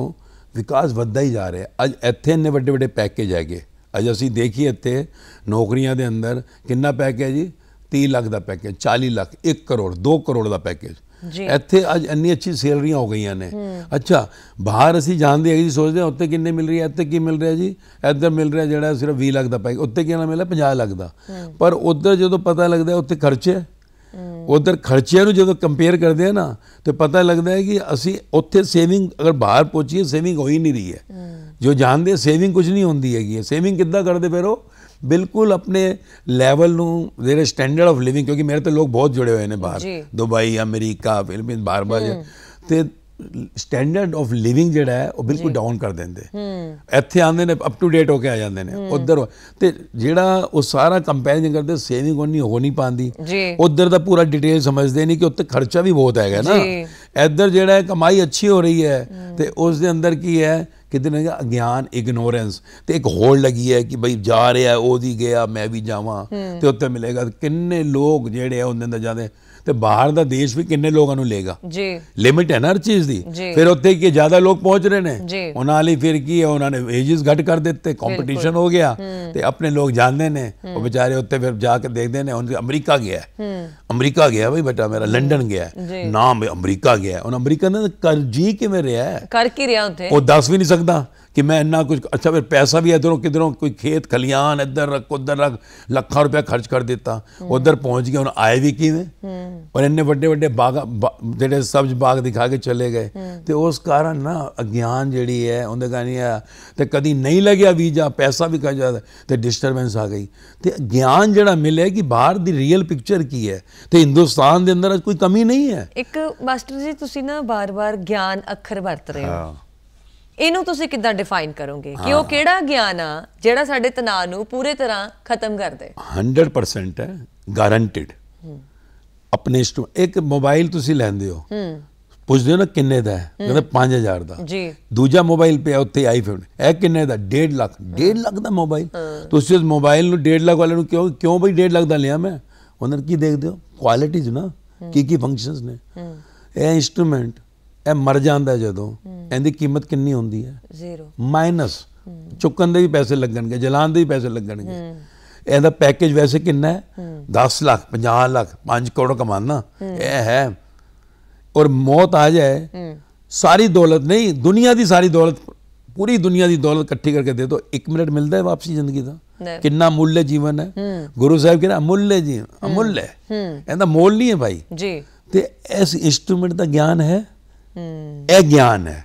ਵਿਕਾਸ ਵੱਧਦਾ ਹੀ ਜਾ ਰਿਹਾ ਅੱਜ ਇੱਥੇ ਇੰਨੇ ਵੱਡੇ ਵੱਡੇ ਪੈਕੇਜ ਹੈਗੇ ਅੱਜ ਅਸੀਂ ਦੇਖੀਏ ਇੱਥੇ ਨੌਕਰੀਆਂ ਦੇ ਅੰਦਰ ਕਿੰਨਾ ਪੈਕੇਜ ਜੀ 30 ਲੱਖ ਦਾ ਪੈਕੇਜ 40 ਲੱਖ 1 ਕਰੋੜ 2 ਕਰੋੜ ਦਾ ਪੈਕੇਜ ਇੱਥੇ ਅੱਜ ਇੰਨੀ ਅੱਛੀ ਸੈਲਰੀਆਂ ਹੋ ਗਈਆਂ ਨੇ ਅੱਛਾ ਬਾਹਰ ਅਸੀਂ ਜਾਂਦੇ ਆ ਜੀ ਸੋਚਦੇ ਆ ਉੱਤੇ ਕਿੰਨੇ ਮਿਲ ਰਿਹਾ ਇੱਥੇ ਕੀ ਮਿਲ ਰਿਹਾ ਜੀ ਇੱਧਰ ਮਿਲ ਰਿਹਾ ਜਿਹੜਾ ਸਿਰਫ 20 ਲੱਖ ਦਾ ਪੈਕੇਜ ਉੱਤੇ ਕਿੰਨਾ ਮਿਲਿਆ 50 ਲੱਖ ਦਾ ਪਰ ਉੱਧਰ ਜਦੋਂ ਪਤਾ ਲੱਗਦਾ ਉੱਤੇ ਖਰਚੇ ਉਧਰ ਖਰਚਿਆਂ ਨੂੰ ਜਦੋਂ ਕੰਪੇਅਰ ਕਰਦੇ ਆ ਨਾ ਤੇ ਪਤਾ ਲੱਗਦਾ ਹੈ ਕਿ ਅਸੀਂ ਉੱਥੇ ਸੇਵਿੰਗ ਅਗਰ ਬਾਹਰ ਪਹੁੰਚੀਏ ਸੇਵਿੰਗ ਹੋ ਹੀ ਨਹੀਂ ਰਹੀ ਹੈ ਜੋ ਜਾਣਦੇ ਸੇਵਿੰਗ ਕੁਝ ਨਹੀਂ ਹੁੰਦੀ ਹੈਗੀ ਸੇਵਿੰਗ ਕਿੱਦਾਂ ਕਰਦੇ ਫਿਰ ਉਹ ਬਿਲਕੁਲ ਆਪਣੇ ਲੈਵਲ ਨੂੰ ਜਿਹੜੇ ਸਟੈਂਡਰਡ ਆਫ ਲਿਵਿੰਗ ਕਿਉਂਕਿ ਮੇਰੇ ਤੇ ਲੋਕ ਬਹੁਤ ਜੁੜੇ ਹੋਏ ਨੇ ਬਾਹਰ ਦੁਬਈ ਅਮਰੀਕਾ ਫਿਲਪੀਨ ਬਾਰ-ਬਾਰ ਤੇ ਸਟੈਂਡਰਡ ਆਫ ਲਿਵਿੰਗ ਜਿਹੜਾ ਹੈ ਉਹ ਬਿਲਕੁਲ ਡਾਊਨ ਕਰ ਦਿੰਦੇ ਇੱਥੇ ਆਉਂਦੇ ਨੇ ਅਪ ਟੂ ਡੇਟ ਹੋ ਕੇ ਆ ਜਾਂਦੇ ਨੇ ਉਧਰ ਤੇ ਜਿਹੜਾ ਉਹ ਸਾਰਾ ਕੰਪੈਰੀਜ਼ਨ ਕਰਦੇ ਸੇਵਿੰਗ ਨਹੀਂ ਹੋ ਨਹੀਂ ਪਾਉਂਦੀ ਉਧਰ ਦਾ ਪੂਰਾ ਡਿਟੇਲ ਸਮਝਦੇ ਨਹੀਂ ਕਿ ਉੱਤੇ ਖਰਚਾ ਵੀ ਬਹੁਤ ਹੈਗਾ ਨਾ ਇੱਧਰ ਜਿਹੜਾ ਕਮਾਈ ਅੱਛੀ ਹੋ ਰਹੀ ਹੈ ਤੇ ਉਸ ਦੇ ਅੰਦਰ ਕੀ ਹੈ ਕਿਤੇ ਨਾ ਅਗਿਆਨ ਇਗਨੋਰੈਂਸ ਤੇ ਇੱਕ ਹੋਲ ਲੱਗੀ ਹੈ ਕਿ ਭਈ ਜਾ ਰਿਹਾ ਉਹ ਦੀ ਗਿਆ ਮੈਂ ਵੀ ਜਾਵਾਂ ਤੇ ਉੱਤੇ ਮਿਲੇਗਾ ਕਿੰਨੇ ਲੋਕ ਜਿਹੜੇ ਆ ਉਹਨਾਂ ਦਾ ਜਾਂਦੇ ਤੇ ਬਾਹਰ ਦਾ ਦੇਸ਼ ਵੀ ਕਿੰਨੇ ਲੋਕਾਂ ਨੂੰ ਲੇਗਾ ਜੀ ਲਿਮਿਟ ਹੈ ਨਾ ਹਰ ਚੀਜ਼ ਦੀ ਫਿਰ ਉੱਥੇ ਕਿ ਜ਼ਿਆਦਾ ਲੋਕ ਪਹੁੰਚ ਰਹੇ ਨੇ ਉਹਨਾਂ ਲਈ ਫਿਰ ਕੀ ਹੈ ਉਹਨਾਂ ਨੇ ਏਜਸ ਘਟ ਕਰ ਦਿੱਤੇ ਕੰਪੀਟੀਸ਼ਨ ਹੋ ਗਿਆ ਤੇ ਆਪਣੇ ਲੋਕ ਜਾਂਦੇ ਨੇ ਉਹ ਵਿਚਾਰੇ ਉੱਥੇ ਫਿਰ ਜਾ ਕੇ ਦੇਖਦੇ ਨੇ ਉਹ ਅਮਰੀਕਾ ਗਿਆ ਅਮਰੀਕਾ ਗਿਆ ਬਈ ਬੇਟਾ ਮੇਰਾ ਲੰਡਨ ਗਿਆ ਨਾਮ ਅਮਰੀਕਾ ਗਿਆ ਉਹਨਾਂ ਅਮਰੀਕਾ ਨੇ ਕਰ ਜੀ ਕਿਵੇਂ ਰਿਹਾ ਕਰ ਕੀ ਰਿਹਾ ਉੱਥੇ ਉਹ ਦੱਸ ਵੀ ਨਹੀਂ ਸਕਦਾ ਕਿ ਮੈਂ ਇੰਨਾ ਕੁਝ ਅੱਛਾ ਫਿਰ ਪੈਸਾ ਵੀ ਇਧਰੋਂ ਕਿਧਰੋਂ ਕੋਈ ਖੇਤ ਖਲਿਆਣ ਇੱਧਰ ਰੱਖ ਉਧਰ ਰੱਖ ਲੱਖਾਂ ਰੁਪਏ ਖਰਚ ਕਰ ਦਿੱਤਾ ਉਧਰ ਪਹੁੰਚ ਗਿਆ ਹੁਣ ਆਏ ਵੀ ਕਿਵੇਂ ਪਰ ਇੰਨੇ ਵੱਡੇ ਵੱਡੇ ਬਾਗ ਜਿਹੜੇ ਸਬਜ ਬਾਗ ਦਿਖਾ ਕੇ ਚਲੇ ਗਏ ਤੇ ਉਸ ਕਾਰਨ ਨਾ ਅਗਿਆਨ ਜਿਹੜੀ ਹੈ ਉਹਦੇ ਕਾਰਨ ਆ ਤੇ ਕਦੀ ਨਹੀਂ ਲੱਗਿਆ ਵੀਜ਼ਾ ਪੈਸਾ ਵੀ ਖਰਚ ਜਾਂਦਾ ਤੇ ਡਿਸਟਰਬੈਂਸ ਆ ਗਈ ਤੇ ਗਿਆਨ ਜਿਹੜਾ ਮਿਲੇ ਕਿ ਬਾਹਰ ਦੀ ਰੀਅਲ ਪਿਕਚਰ ਕੀ ਹੈ ਤੇ ਹਿੰਦੁਸਤਾਨ ਦੇ ਅੰਦਰ ਕੋਈ ਕਮੀ ਨਹੀਂ ਹੈ ਇੱਕ ਮਾਸਟਰ ਜੀ ਤੁਸੀਂ ਨਾ ਬਾਰ-ਬਾਰ ਗਿਆਨ ਅੱਖਰ ਵਰਤ ਰਹੇ ਹੋ ਇਹਨੂੰ ਤੁਸੀਂ ਕਿੱਦਾਂ ਡਿਫਾਈਨ ਕਰੋਗੇ ਕਿ ਉਹ ਕਿਹੜਾ ਗਿਆਨ ਆ ਜਿਹੜਾ ਸਾਡੇ ਤਣਾਅ ਨੂੰ ਪੂਰੇ ਤਰ੍ਹਾਂ ਖਤਮ ਕਰ ਦੇ 100% ਹੈ ਗਾਰੰਟਿਡ ਆਪਣੇ ਇੱਕ ਮੋਬਾਈਲ ਤੁਸੀਂ ਲੈਂਦੇ ਹੋ ਪੁੱਛਦੇ ਹੋ ਨਾ ਕਿੰਨੇ ਦਾ ਕਹਿੰਦੇ 5000 ਦਾ ਜੀ ਦੂਜਾ ਮੋਬਾਈਲ ਪਿਆ ਉੱਥੇ ਆਈਫੋਨ ਇਹ ਕਿੰਨੇ ਦਾ 1.5 ਲੱਖ 1.5 ਲੱਖ ਦਾ ਮੋਬਾਈਲ ਤੁਸੀਂ ਉਸ ਮੋਬਾਈਲ ਨੂੰ 1.5 ਲੱਖ ਵਾਲੇ ਨੂੰ ਕਿਉਂ ਕਿਉਂ ਬਈ 1.5 ਲੱਖ ਦਾ ਲਿਆ ਮੈਂ ਉਹਨਾਂ ਕੀ ਦੇਖਦੇ ਹੋ ਕੁਆਲਿਟੀਜ਼ ਨਾ ਕੀ ਕੀ ਫੰਕਸ਼ਨਸ ਨੇ ਇਹ ਇਨਸਟਰੂਮੈਂਟ ਇਹ ਮਰ ਜਾਂਦਾ ਜਦੋਂ ਇਹਦੀ ਕੀਮਤ ਕਿੰਨੀ ਹੁੰਦੀ ਹੈ ਜ਼ੀਰੋ ਮਾਈਨਸ ਚੁੱਕਣ ਦੇ ਵੀ ਪੈਸੇ ਲੱਗਣਗੇ ਜਲਾਣ ਦੇ ਵੀ ਪੈਸੇ ਲੱਗਣਗੇ ਇਹਦਾ ਪੈਕੇਜ ਵੈਸੇ ਕਿੰਨਾ ਹੈ 10 ਲੱਖ 50 ਲੱਖ 5 ਕਰੋੜ ਕਮਾਣਾ ਇਹ ਹੈ ਔਰ ਮੌਤ ਆ ਜਾਏ ਸਾਰੀ ਦੌਲਤ ਨਹੀਂ ਦੁਨੀਆ ਦੀ ਸਾਰੀ ਦੌਲਤ ਪੂਰੀ ਦੁਨੀਆ ਦੀ ਦੌਲਤ ਇਕੱਠੀ ਕਰਕੇ ਦੇ ਦੋ 1 ਮਿੰਟ ਮਿਲਦਾ ਹੈ ਵਾਪਸੀ ਜ਼ਿੰਦਗੀ ਦਾ ਕਿੰਨਾ ਮੁੱਲ ਜੀਵਨ ਹੈ ਗੁਰੂ ਸਾਹਿਬ ਮੁੱਲ ਅਮੁੱਲ ਜੀ ਅਮੁੱਲ ਹੈ ਇਹਦਾ ਮੋਲ ਨਹੀਂ ਹੈ ਭਾਈ ਜੀ ਤੇ ਇਸ ਇਨਸਟਰੂਮੈਂਟ ਦਾ ਗਿਆਨ ਹੈ ਇਹ ਗਿਆਨ ਹੈ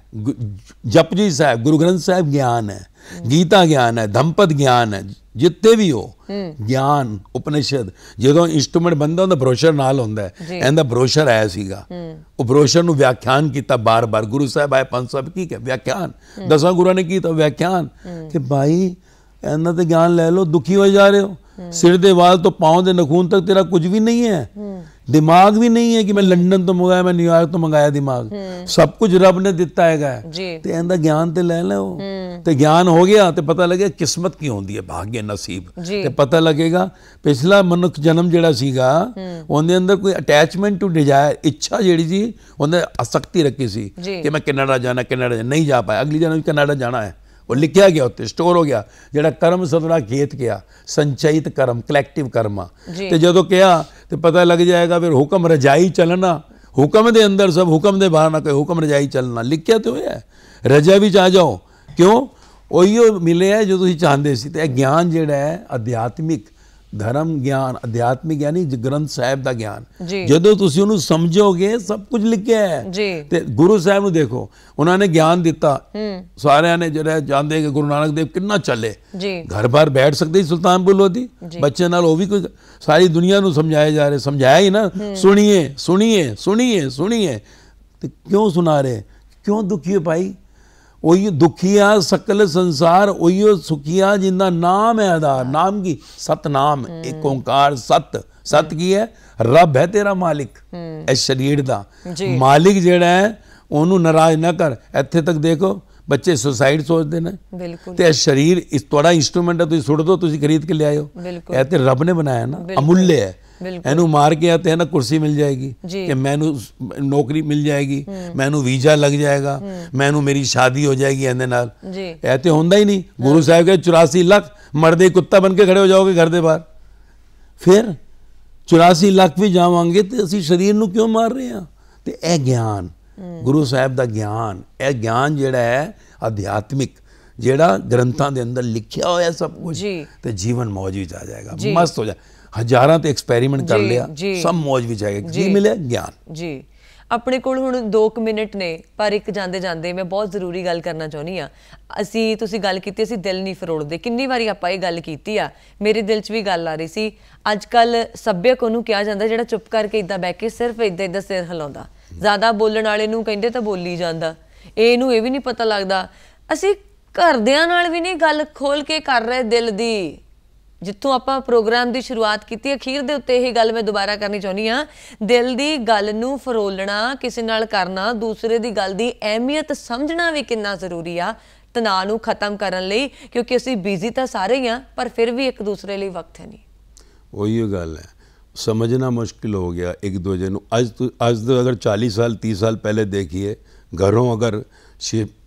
ਜਪਜੀ ਸਾਹਿਬ ਗੁਰੂ ਗ੍ਰੰਥ ਸਾਹਿਬ ਗਿਆਨ ਹੈ ਗੀਤਾ ਗਿਆਨ ਹੈ ਧੰਪਤ ਗਿਆਨ ਹੈ ਜਿੱਤੇ ਵੀ ਹੋ ਗਿਆਨ ਉਪਨਿਸ਼ਦ ਜਦੋਂ ਇਨਸਟਰੂਮੈਂਟ ਬੰਦਾ ਉਹਦਾ ਬ੍ਰੋਸ਼ਰ ਨਾਲ ਹੁੰਦਾ ਹੈ ਇਹਦਾ ਬ੍ਰੋਸ਼ਰ ਆਇਆ ਸੀਗਾ ਉਹ ਬ੍ਰੋਸ਼ਰ ਨੂੰ ਵਿਆਖਿਆਨ ਕੀਤਾ ਬਾਰ-ਬਾਰ ਗੁਰੂ ਸਾਹਿਬ ਆਏ ਪੰਜ ਸਾਹਿਬ ਕੀ ਹੈ ਵਿਆਖਿਆਨ ਦਸਾਂ ਗੁਰਾਂ ਨੇ ਕੀਤਾ ਵਿਆਖਿਆਨ ਕਿ ਭਾਈ ਇਹਨਾਂ ਤੇ ਗਿਆਨ ਲੈ ਲਓ ਦੁਖੀ ਹੋਏ ਜਾ ਰਹੇ ਹੋ ਸਿਰ ਦੇ ਵਾਲ ਤੋਂ ਪਾਉਂ ਦੇ ਨਖੂਨ ਤੱਕ ਤੇਰਾ ਕੁਝ ਵੀ ਨਹੀਂ ਹੈ ਦਿਮਾਗ ਵੀ ਨਹੀਂ ਹੈ ਕਿ ਮੈਂ ਲੰਡਨ ਤੋਂ ਮੰਗਾਇਆ ਮੈਂ ਨਿਊਯਾਰਕ ਤੋਂ ਮੰਗਾਇਆ ਦਿਮਾਗ ਸਭ ਕੁਝ ਰੱਬ ਨੇ ਦਿੱਤਾ ਹੈਗਾ ਤੇ ਇਹਦਾ ਗਿਆਨ ਤੇ ਲੈ ਲੈ ਉਹ ਤੇ ਗਿਆਨ ਹੋ ਗਿਆ ਤੇ ਪਤਾ ਲੱਗੇ ਕਿਸਮਤ ਕੀ ਹੁੰਦੀ ਹੈ ਭਾਗਿਆ ਨਸੀਬ ਤੇ ਪਤਾ ਲੱਗੇਗਾ ਪਿਛਲਾ ਮਨੁੱਖ ਜਨਮ ਜਿਹੜਾ ਸੀਗਾ ਉਹਦੇ ਅੰਦਰ ਕੋਈ ਅਟੈਚਮੈਂਟ ਟੂ ਡਿਜ਼ਾਇਰ ਇੱਛਾ ਜਿਹੜੀ ਸੀ ਉਹਨੇ ਅਸਕਤੀ ਰੱਖੀ ਸੀ ਕਿ ਮੈਂ ਕੈਨੇਡਾ ਜਾਣਾ ਕੈਨੇਡਾ ਨਹੀਂ ਜਾ ਪਾਇਆ ਅਗਲੀ ਜਨਮ ਕੈਨੇਡਾ ਜਾਣਾ ਹੈ ਉਹ ਲਿਖਿਆ ਗਿਆ ਉੱਤੇ ਸਟੋਰ ਹੋ ਗਿਆ ਜਿਹੜਾ ਕਰਮ ਸਦਨਾ ਖੇਤ ਗਿਆ ਸੰਚੈਤ ਕਰਮ ਕਲੈਕਟਿਵ ਕਰਮਾ ਤੇ ਜਦੋਂ ਕਿਹਾ ਤੇ ਪਤਾ ਲੱਗ ਜਾਏਗਾ ਫਿਰ ਹੁਕਮ ਰਜਾਈ ਚੱਲਣਾ ਹੁਕਮ ਦੇ ਅੰਦਰ ਸਭ ਹੁਕਮ ਦੇ ਬਾਹਰ ਨਾ ਕੋਈ ਹੁਕਮ ਰਜਾਈ ਚੱਲਣਾ ਲਿਖਿਆ ਤੇ ਹੋਇਆ ਰਜਾ ਵਿੱਚ ਆ ਜਾਓ ਕਿਉਂ ਉਹੀ ਮਿਲਿਆ ਜੋ ਤੁਸੀਂ ਚਾਹੁੰਦੇ ਸੀ ਤੇ ਇਹ ਗਿਆਨ ਜਿਹੜਾ ਹੈ ਅਧਿਆਤਮਿਕ ਧਰਮ ਗਿਆਨ ਅਧਿਆਤਮਿਕ ਗਿਆਨੀ ਗ੍ਰੰਥ ਸਾਹਿਬ ਦਾ ਗਿਆਨ ਜਦੋਂ ਤੁਸੀਂ ਉਹਨੂੰ ਸਮਝੋਗੇ ਸਭ ਕੁਝ ਲਿਖਿਆ ਹੈ ਤੇ ਗੁਰੂ ਸਾਹਿਬ ਨੂੰ ਦੇਖੋ ਉਹਨਾਂ ਨੇ ਗਿਆਨ ਦਿੱਤਾ ਸਾਰਿਆਂ ਨੇ ਜਿਹੜਾ ਜਾਣਦੇ ਕਿ ਗੁਰੂ ਨਾਨਕ ਦੇਵ ਕਿੰਨਾ ਚੱਲੇ ਘਰ ਬਾਹਰ ਬੈਠ ਸਕਦੇ ਸੁਲਤਾਨਪੁਰ ਲੋਧੀ ਬੱਚੇ ਨਾਲ ਉਹ ਵੀ ਕੋਈ ਸਾਰੀ ਦੁਨੀਆ ਨੂੰ ਸਮਝਾਇਆ ਜਾ ਰਿਹਾ ਸਮਝਾਇਆ ਹੀ ਨਾ ਸੁਣੀਏ ਸੁਣੀਏ ਸੁਣੀਏ ਸੁਣੀਏ ਤੇ ਕਿਉਂ ਸੁਣਾ ਰਹੇ ਕਿਉਂ ਦੁਖੀ ਹੋ ਭਾਈ ਉਹੀ ਦੁਖੀਆ ਸਕਲ ਸੰਸਾਰ ਉਹੀ ਸੁਖੀਆ ਜਿੰਦਾ ਨਾਮ ਹੈ ਆਧਾਰ ਨਾਮ ਕੀ ਸਤ ਨਾਮ ਇੱਕ ਓੰਕਾਰ ਸਤ ਸਤ ਕੀ ਹੈ ਰੱਬ ਹੈ ਤੇਰਾ ਮਾਲਿਕ ਇਸ ਸਰੀਰ ਦਾ ਮਾਲਿਕ ਜਿਹੜਾ ਹੈ ਉਹਨੂੰ ਨਰਾਜ ਨਾ ਕਰ ਇੱਥੇ ਤੱਕ ਦੇਖੋ ਬੱਚੇ ਸੁਸਾਈਡ ਸੋਚਦੇ ਨੇ ਤੇ ਇਹ ਸਰੀਰ ਇਸ ਤੁਹਾਡਾ ਇਨਸਟਰੂਮੈਂਟ ਹੈ ਤੁਸੀਂ ਸੁੱਟ ਦੋ ਤੁਸੀਂ ਖਰੀਦ ਕੇ ਲਿਆਇਓ ਇਹ ਤੇ ਰੱਬ ਨੇ ਬਣਾਇਆ ਨਾ ਅਮੁੱਲ ਹੈ ਇਹਨੂੰ ਮਾਰ ਗਿਆ ਤੇ ਨਾ ਕੁਰਸੀ ਮਿਲ ਜਾਏਗੀ ਕਿ ਮੈਨੂੰ ਨੌਕਰੀ ਮਿਲ ਜਾਏਗੀ ਮੈਨੂੰ ਵੀਜ਼ਾ ਲੱਗ ਜਾਏਗਾ ਮੈਨੂੰ ਮੇਰੀ ਸ਼ਾਦੀ ਹੋ ਜਾਏਗੀ ਇਹਦੇ ਨਾਲ ਇਹ ਤੇ ਹੁੰਦਾ ਹੀ ਨਹੀਂ ਗੁਰੂ ਸਾਹਿਬ ਕੇ 84 ਲੱਖ ਮਰਦੇ ਕੁੱਤਾ ਬਣ ਕੇ ਖੜੇ ਹੋ ਜਾਓਗੇ ਘਰ ਦੇ ਬਾਹਰ ਫਿਰ 84 ਲੱਖ ਵੀ ਜਾਵਾਂਗੇ ਤੇ ਅਸੀਂ ਸਰੀਰ ਨੂੰ ਕਿਉਂ ਮਾਰ ਰਹੇ ਆ ਤੇ ਇਹ ਗਿਆਨ ਗੁਰੂ ਸਾਹਿਬ ਦਾ ਗਿਆਨ ਇਹ ਗਿਆਨ ਜਿਹੜਾ ਹੈ ਅਧਿਆਤਮਿਕ ਜਿਹੜਾ ਗ੍ਰੰਥਾਂ ਦੇ ਅੰਦਰ ਲਿਖਿਆ ਹੋਇਆ ਸਭ ਕੁਝ ਤੇ ਜੀਵਨ ਮੌਜ ਵਿੱਚ ਆ ਜਾਏਗਾ ਮਸਤ ਹੋ ਜਾ ਹਜ਼ਾਰਾਂ ਤੇ ਐਕਸਪੈਰੀਮੈਂਟ ਕਰ ਲਿਆ ਸਭ ਮੌਜ ਵਿੱਚ ਆ ਗਿਆ ਕੀ ਮਿਲਿਆ ਗਿਆਨ ਜੀ ਆਪਣੇ ਕੋਲ ਹੁਣ 2 ਮਿੰਟ ਨੇ ਪਰ ਇੱਕ ਜਾਂਦੇ ਜਾਂਦੇ ਮੈਂ ਬਹੁਤ ਜ਼ਰੂਰੀ ਗੱਲ ਕਰਨਾ ਚਾਹੁੰਦੀ ਆ ਅਸੀਂ ਤੁਸੀਂ ਗੱਲ ਕੀਤੀ ਅਸੀਂ ਦਿਲ ਨਹੀਂ ਫਰੋੜਦੇ ਕਿੰਨੀ ਵਾਰੀ ਆਪਾਂ ਇਹ ਗੱਲ ਕੀਤੀ ਆ ਮੇਰੇ ਦਿਲ 'ਚ ਵੀ ਗੱਲ ਆ ਰਹੀ ਸੀ ਅੱਜ ਕੱਲ ਸੱਭਿਅਕ ਉਹਨੂੰ ਕਿਹਾ ਜਾਂਦਾ ਜਿਹੜਾ ਚੁੱਪ ਕਰਕੇ ਇਦਾਂ ਬੈ ਕੇ ਸਿਰਫ ਇਦਾਂ ਇਦਾਂ ਸਿਰ ਹਿਲਾਉਂਦਾ ਜ਼ਿਆਦਾ ਬੋਲਣ ਵਾਲੇ ਨੂੰ ਕਹਿੰਦੇ ਤਾਂ ਬੋਲੀ ਜਾਂਦਾ ਇਹ ਨੂੰ ਇਹ ਵੀ ਨਹੀਂ ਪਤਾ ਲੱਗਦਾ ਅਸੀਂ ਘਰਦਿਆਂ ਨਾਲ ਵੀ ਨਹੀਂ ਗੱਲ ਖੋਲ ਕੇ ਕਰ ਰਹੇ ਦਿਲ ਦੀ ਜਿੱਥੋਂ ਆਪਾਂ ਪ੍ਰੋਗਰਾਮ ਦੀ ਸ਼ੁਰੂਆਤ ਕੀਤੀ ਅਖੀਰ ਦੇ ਉੱਤੇ ਇਹ ਗੱਲ ਮੈਂ ਦੁਬਾਰਾ ਕਰਨੀ ਚਾਹੁੰਦੀ ਆ ਦਿਲ ਦੀ ਗੱਲ ਨੂੰ ਫਰੋਲਣਾ ਕਿਸੇ ਨਾਲ ਕਰਨਾ ਦੂਸਰੇ ਦੀ ਗੱਲ ਦੀ ਅਹਿਮੀਅਤ ਸਮਝਣਾ ਵੀ ਕਿੰਨਾ ਜ਼ਰੂਰੀ ਆ ਤਣਾਅ ਨੂੰ ਖਤਮ ਕਰਨ ਲਈ ਕਿਉਂਕਿ ਅਸੀਂ ਬਿਜ਼ੀ ਤਾਂ ਸਾਰੇ ਹੀ ਆ ਪਰ ਫਿਰ ਵੀ ਇੱਕ ਦੂਸਰੇ ਲਈ ਵਕਤ ਹੈ ਨਹੀਂ ਉਹੀ ਗੱਲ ਹੈ ਸਮਝਣਾ ਮੁਸ਼ਕਿਲ ਹੋ ਗਿਆ ਇੱਕ ਦੂਜੇ ਨੂੰ ਅੱਜ ਅੱਜ ਤੋਂ ਅਗਰ 40 ਸਾਲ 30 ਸਾਲ ਪਹਿਲੇ ਦੇਖੀਏ ਘਰੋਂ ਅਗਰ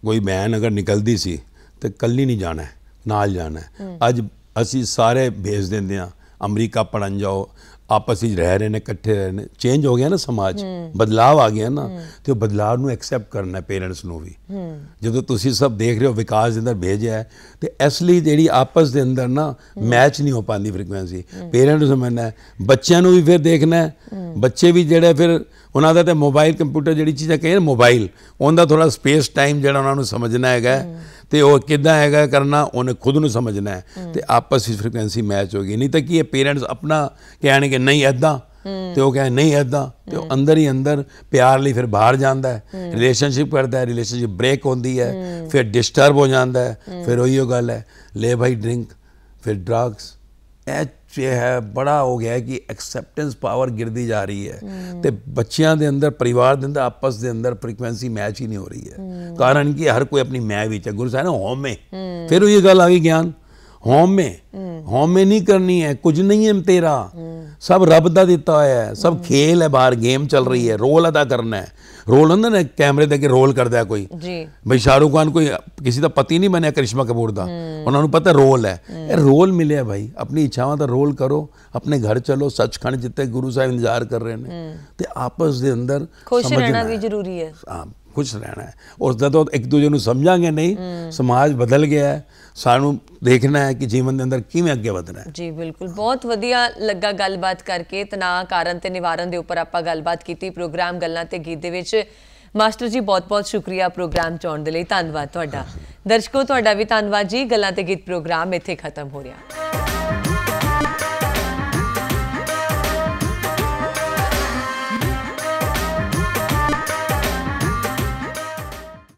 ਕੋਈ ਮੈਨ ਅਗਰ ਨਿਕਲਦੀ ਸੀ ਤੇ ਕੱਲੀ ਨਹੀਂ ਜਾਣਾ ਨਾਲ ਜਾਣਾ ਅੱਜ ਅਸੀਂ ਸਾਰੇ ਭੇਜ ਦਿੰਦੇ ਆ ਅਮਰੀਕਾ ਪੜਨ ਜਾਓ ਆਪਸ ਵਿੱਚ ਰਹਿ ਰਹੇ ਨੇ ਇਕੱਠੇ ਰਹਿ ਰਹੇ ਨੇ ਚੇਂਜ ਹੋ ਗਿਆ ਨਾ ਸਮਾਜ ਬਦਲਾਅ ਆ ਗਿਆ ਨਾ ਤੇ ਉਹ ਬਦਲਾਅ ਨੂੰ ਐਕਸੈਪਟ ਕਰਨਾ ਹੈ ਪੇਰੈਂਟਸ ਨੂੰ ਵੀ ਜਦੋਂ ਤੁਸੀਂ ਸਭ ਦੇਖ ਰਹੇ ਹੋ ਵਿਕਾਸ ਦੇ ਅੰਦਰ ਭੇਜਿਆ ਤੇ ਇਸ ਲਈ ਜਿਹੜੀ ਆਪਸ ਦੇ ਅੰਦਰ ਨਾ ਮੈਚ ਨਹੀਂ ਹੋ ਪਾਉਂਦੀ ਫ੍ਰੀਕੁਐਂਸੀ ਪੇਰੈਂਟਸ ਨੂੰ ਸਮਝਣਾ ਹੈ ਬੱਚਿਆਂ ਨੂੰ ਵੀ ਫਿਰ ਦੇਖਣਾ ਹੈ ਬੱਚੇ ਵੀ ਜਿਹੜੇ ਫਿਰ ਉਹਨਾਂ ਦਾ ਤੇ ਮੋਬਾਈਲ ਕੰਪਿਊਟਰ ਜਿਹੜੀ ਚੀਜ਼ਾਂ ਕਹਿੰਦੇ ਮੋਬਾਈਲ ਉਹਦਾ ਥੋੜਾ ਸਪੇਸ ਟਾਈਮ ਜਿਹੜਾ ਉਹਨਾਂ ਨੂੰ ਸਮਝਣਾ ਹੈਗਾ ਤੇ ਉਹ ਕਿੱਦਾਂ ਹੈਗਾ ਕਰਨਾ ਉਹਨੇ ਖੁਦ ਨੂੰ ਸਮਝਣਾ ਹੈ ਤੇ ਆਪਸ ਵਿੱਚ ਫ੍ਰੀਕੁਐਂਸੀ ਮੈਚ ਹੋ ਗਈ ਨਹੀਂ ਤਾਂ ਕੀ ਇਹ ਪੇਰੈਂਟਸ ਆਪਣਾ ਕਹਿਣਗੇ ਨਹੀਂ ਐਦਾਂ ਤੇ ਉਹ ਕਹੇ ਨਹੀਂ ਐਦਾਂ ਤੇ ਉਹ ਅੰਦਰ ਹੀ ਅੰਦਰ ਪਿਆਰ ਲਈ ਫਿਰ ਬਾਹਰ ਜਾਂਦਾ ਹੈ ਰਿਲੇਸ਼ਨਸ਼ਿਪ ਕਰਦਾ ਹੈ ਰਿਲੇਸ਼ਨਸ਼ਿਪ ਬ੍ਰੇਕ ਹੁੰਦੀ ਹੈ ਫਿਰ ਡਿਸਟਰਬ ਹੋ ਜਾਂਦਾ ਹੈ ਫਿਰ ਉਹੀ ਉਹ ਗੱਲ ਹੈ ਲੈ ਭਾਈ ਡਰਿੰਕ ਫਿਰ ਡਰੱਗਸ ਇਹ ਬੱਚੇ ਹੈ ਬੜਾ ਹੋ ਗਿਆ ਕਿ ਐਕਸੈਪਟੈਂਸ ਪਾਵਰ ਗਿਰਦੀ ਜਾ ਰਹੀ ਹੈ ਤੇ ਬੱਚਿਆਂ ਦੇ ਅੰਦਰ ਪਰਿਵਾਰ ਦੇ ਅੰਦਰ ਆਪਸ ਦੇ ਅੰਦਰ ਫ੍ਰੀਕਵੈਂਸੀ ਮੈਚ ਹੀ ਨਹੀਂ ਹੋ ਰਹੀ ਹੈ ਕਾਰਨ ਕਿ ਹਰ ਕੋਈ ਆਪਣੀ ਮੈਂ ਵਿੱਚ ਹੈ ਗੁਰੂ ਸਾਹਿਬ ਨੇ ਹੋਮ ਮੇ ਫਿਰ ਉਹ ਇਹ ਗੱਲ ਆ ਗਈ ਗਿਆਨ ਹੋਮ ਮੇ ਹੋਮ ਮੇ ਨਹੀਂ ਕਰਨੀ ਹੈ ਕੁਝ ਨਹੀਂ ਹੈ ਤੇਰਾ ਸਭ ਰੱਬ ਦਾ ਦਿੱਤਾ ਹੋਇਆ ਹੈ ਸਭ ਖੇਲ ਹੈ ਬਾਹਰ ਗੇਮ ਚੱਲ ਰਹੀ ਹੈ ਰੋਲ ਅਦਾ ਕਰਨਾ ਹੈ ਰੋਲ ਹੁੰਦਾ ਨਾ ਕੈਮਰੇ ਦੇ ਅੱਗੇ ਰੋਲ ਕਰਦਾ ਕੋਈ ਜੀ ਬਈ ਸ਼ਾਹਰੂਖ ਖਾਨ ਕੋਈ ਕਿਸੇ ਦਾ ਪਤੀ ਨਹੀਂ ਬਣਿਆ ਕ੍ਰਿਸ਼ਮਾ ਕਪੂਰ ਦਾ ਉਹਨਾਂ ਨੂੰ ਪਤਾ ਰੋਲ ਹੈ ਇਹ ਰੋਲ ਮਿਲਿਆ ਭਾਈ ਆਪਣੀ ਇੱਛਾਵਾਂ ਦਾ ਰੋਲ ਕਰੋ ਆਪਣੇ ਘਰ ਚਲੋ ਸੱਚਖੰਡ ਜਿੱਤੇ ਗੁਰੂ ਸਾਹਿਬ ਇੰਤਜ਼ਾਰ ਕਰ ਰਹੇ ਨੇ ਤੇ ਆਪਸ ਦੇ ਅੰਦਰ ਖੁਸ਼ ਰਹਿਣਾ ਵੀ ਜ਼ਰੂਰੀ ਹੈ ਹਾਂ ਖੁਸ਼ ਰਹਿਣਾ ਹੈ ਉਸ ਦਾ ਤਾਂ ਇੱਕ ਦੂਜੇ ਨੂੰ ਸਮਝਾਂਗੇ ਨਹੀਂ ਸਮਾਜ ਬਦਲ ਗਿਆ ਹੈ ਸਾਨੂੰ ਦੇਖਣਾ ਹੈ ਕਿ ਜੀਵਨ ਦੇ ਅੰਦਰ ਕਿਵੇਂ ਅੱਗੇ ਵਧਣਾ ਹੈ ਜੀ ਬਿਲਕੁਲ ਬਹੁਤ ਵਧੀਆ ਲੱਗਾ ਗੱਲਬਾਤ ਕਰਕੇ ਤਣਾਅ ਕਾਰਨ ਤੇ ਨਿਵਾਰਨ ਦੇ ਉੱਪਰ ਆਪਾਂ ਗੱਲਬਾਤ ਕੀਤੀ ਪ੍ਰੋਗਰਾਮ ਗੱਲਾਂ ਤੇ ਗੀਤ ਦੇ ਵਿੱਚ ਮਾਸਟਰ ਜੀ ਬਹੁਤ-ਬਹੁਤ ਸ਼ੁਕਰੀਆ ਪ੍ਰੋਗਰਾਮ ਚਾਉਣ ਦੇ ਲਈ ਧੰਨਵਾਦ ਤੁਹਾਡਾ ਦਰਸ਼ਕੋ ਤੁਹਾਡਾ ਵੀ ਧੰਨਵਾਦ ਜੀ ਗੱਲਾਂ ਤੇ ਗੀਤ ਪ੍ਰੋਗਰਾਮ ਇੱਥੇ ਖਤਮ ਹੋ ਰਿਹਾ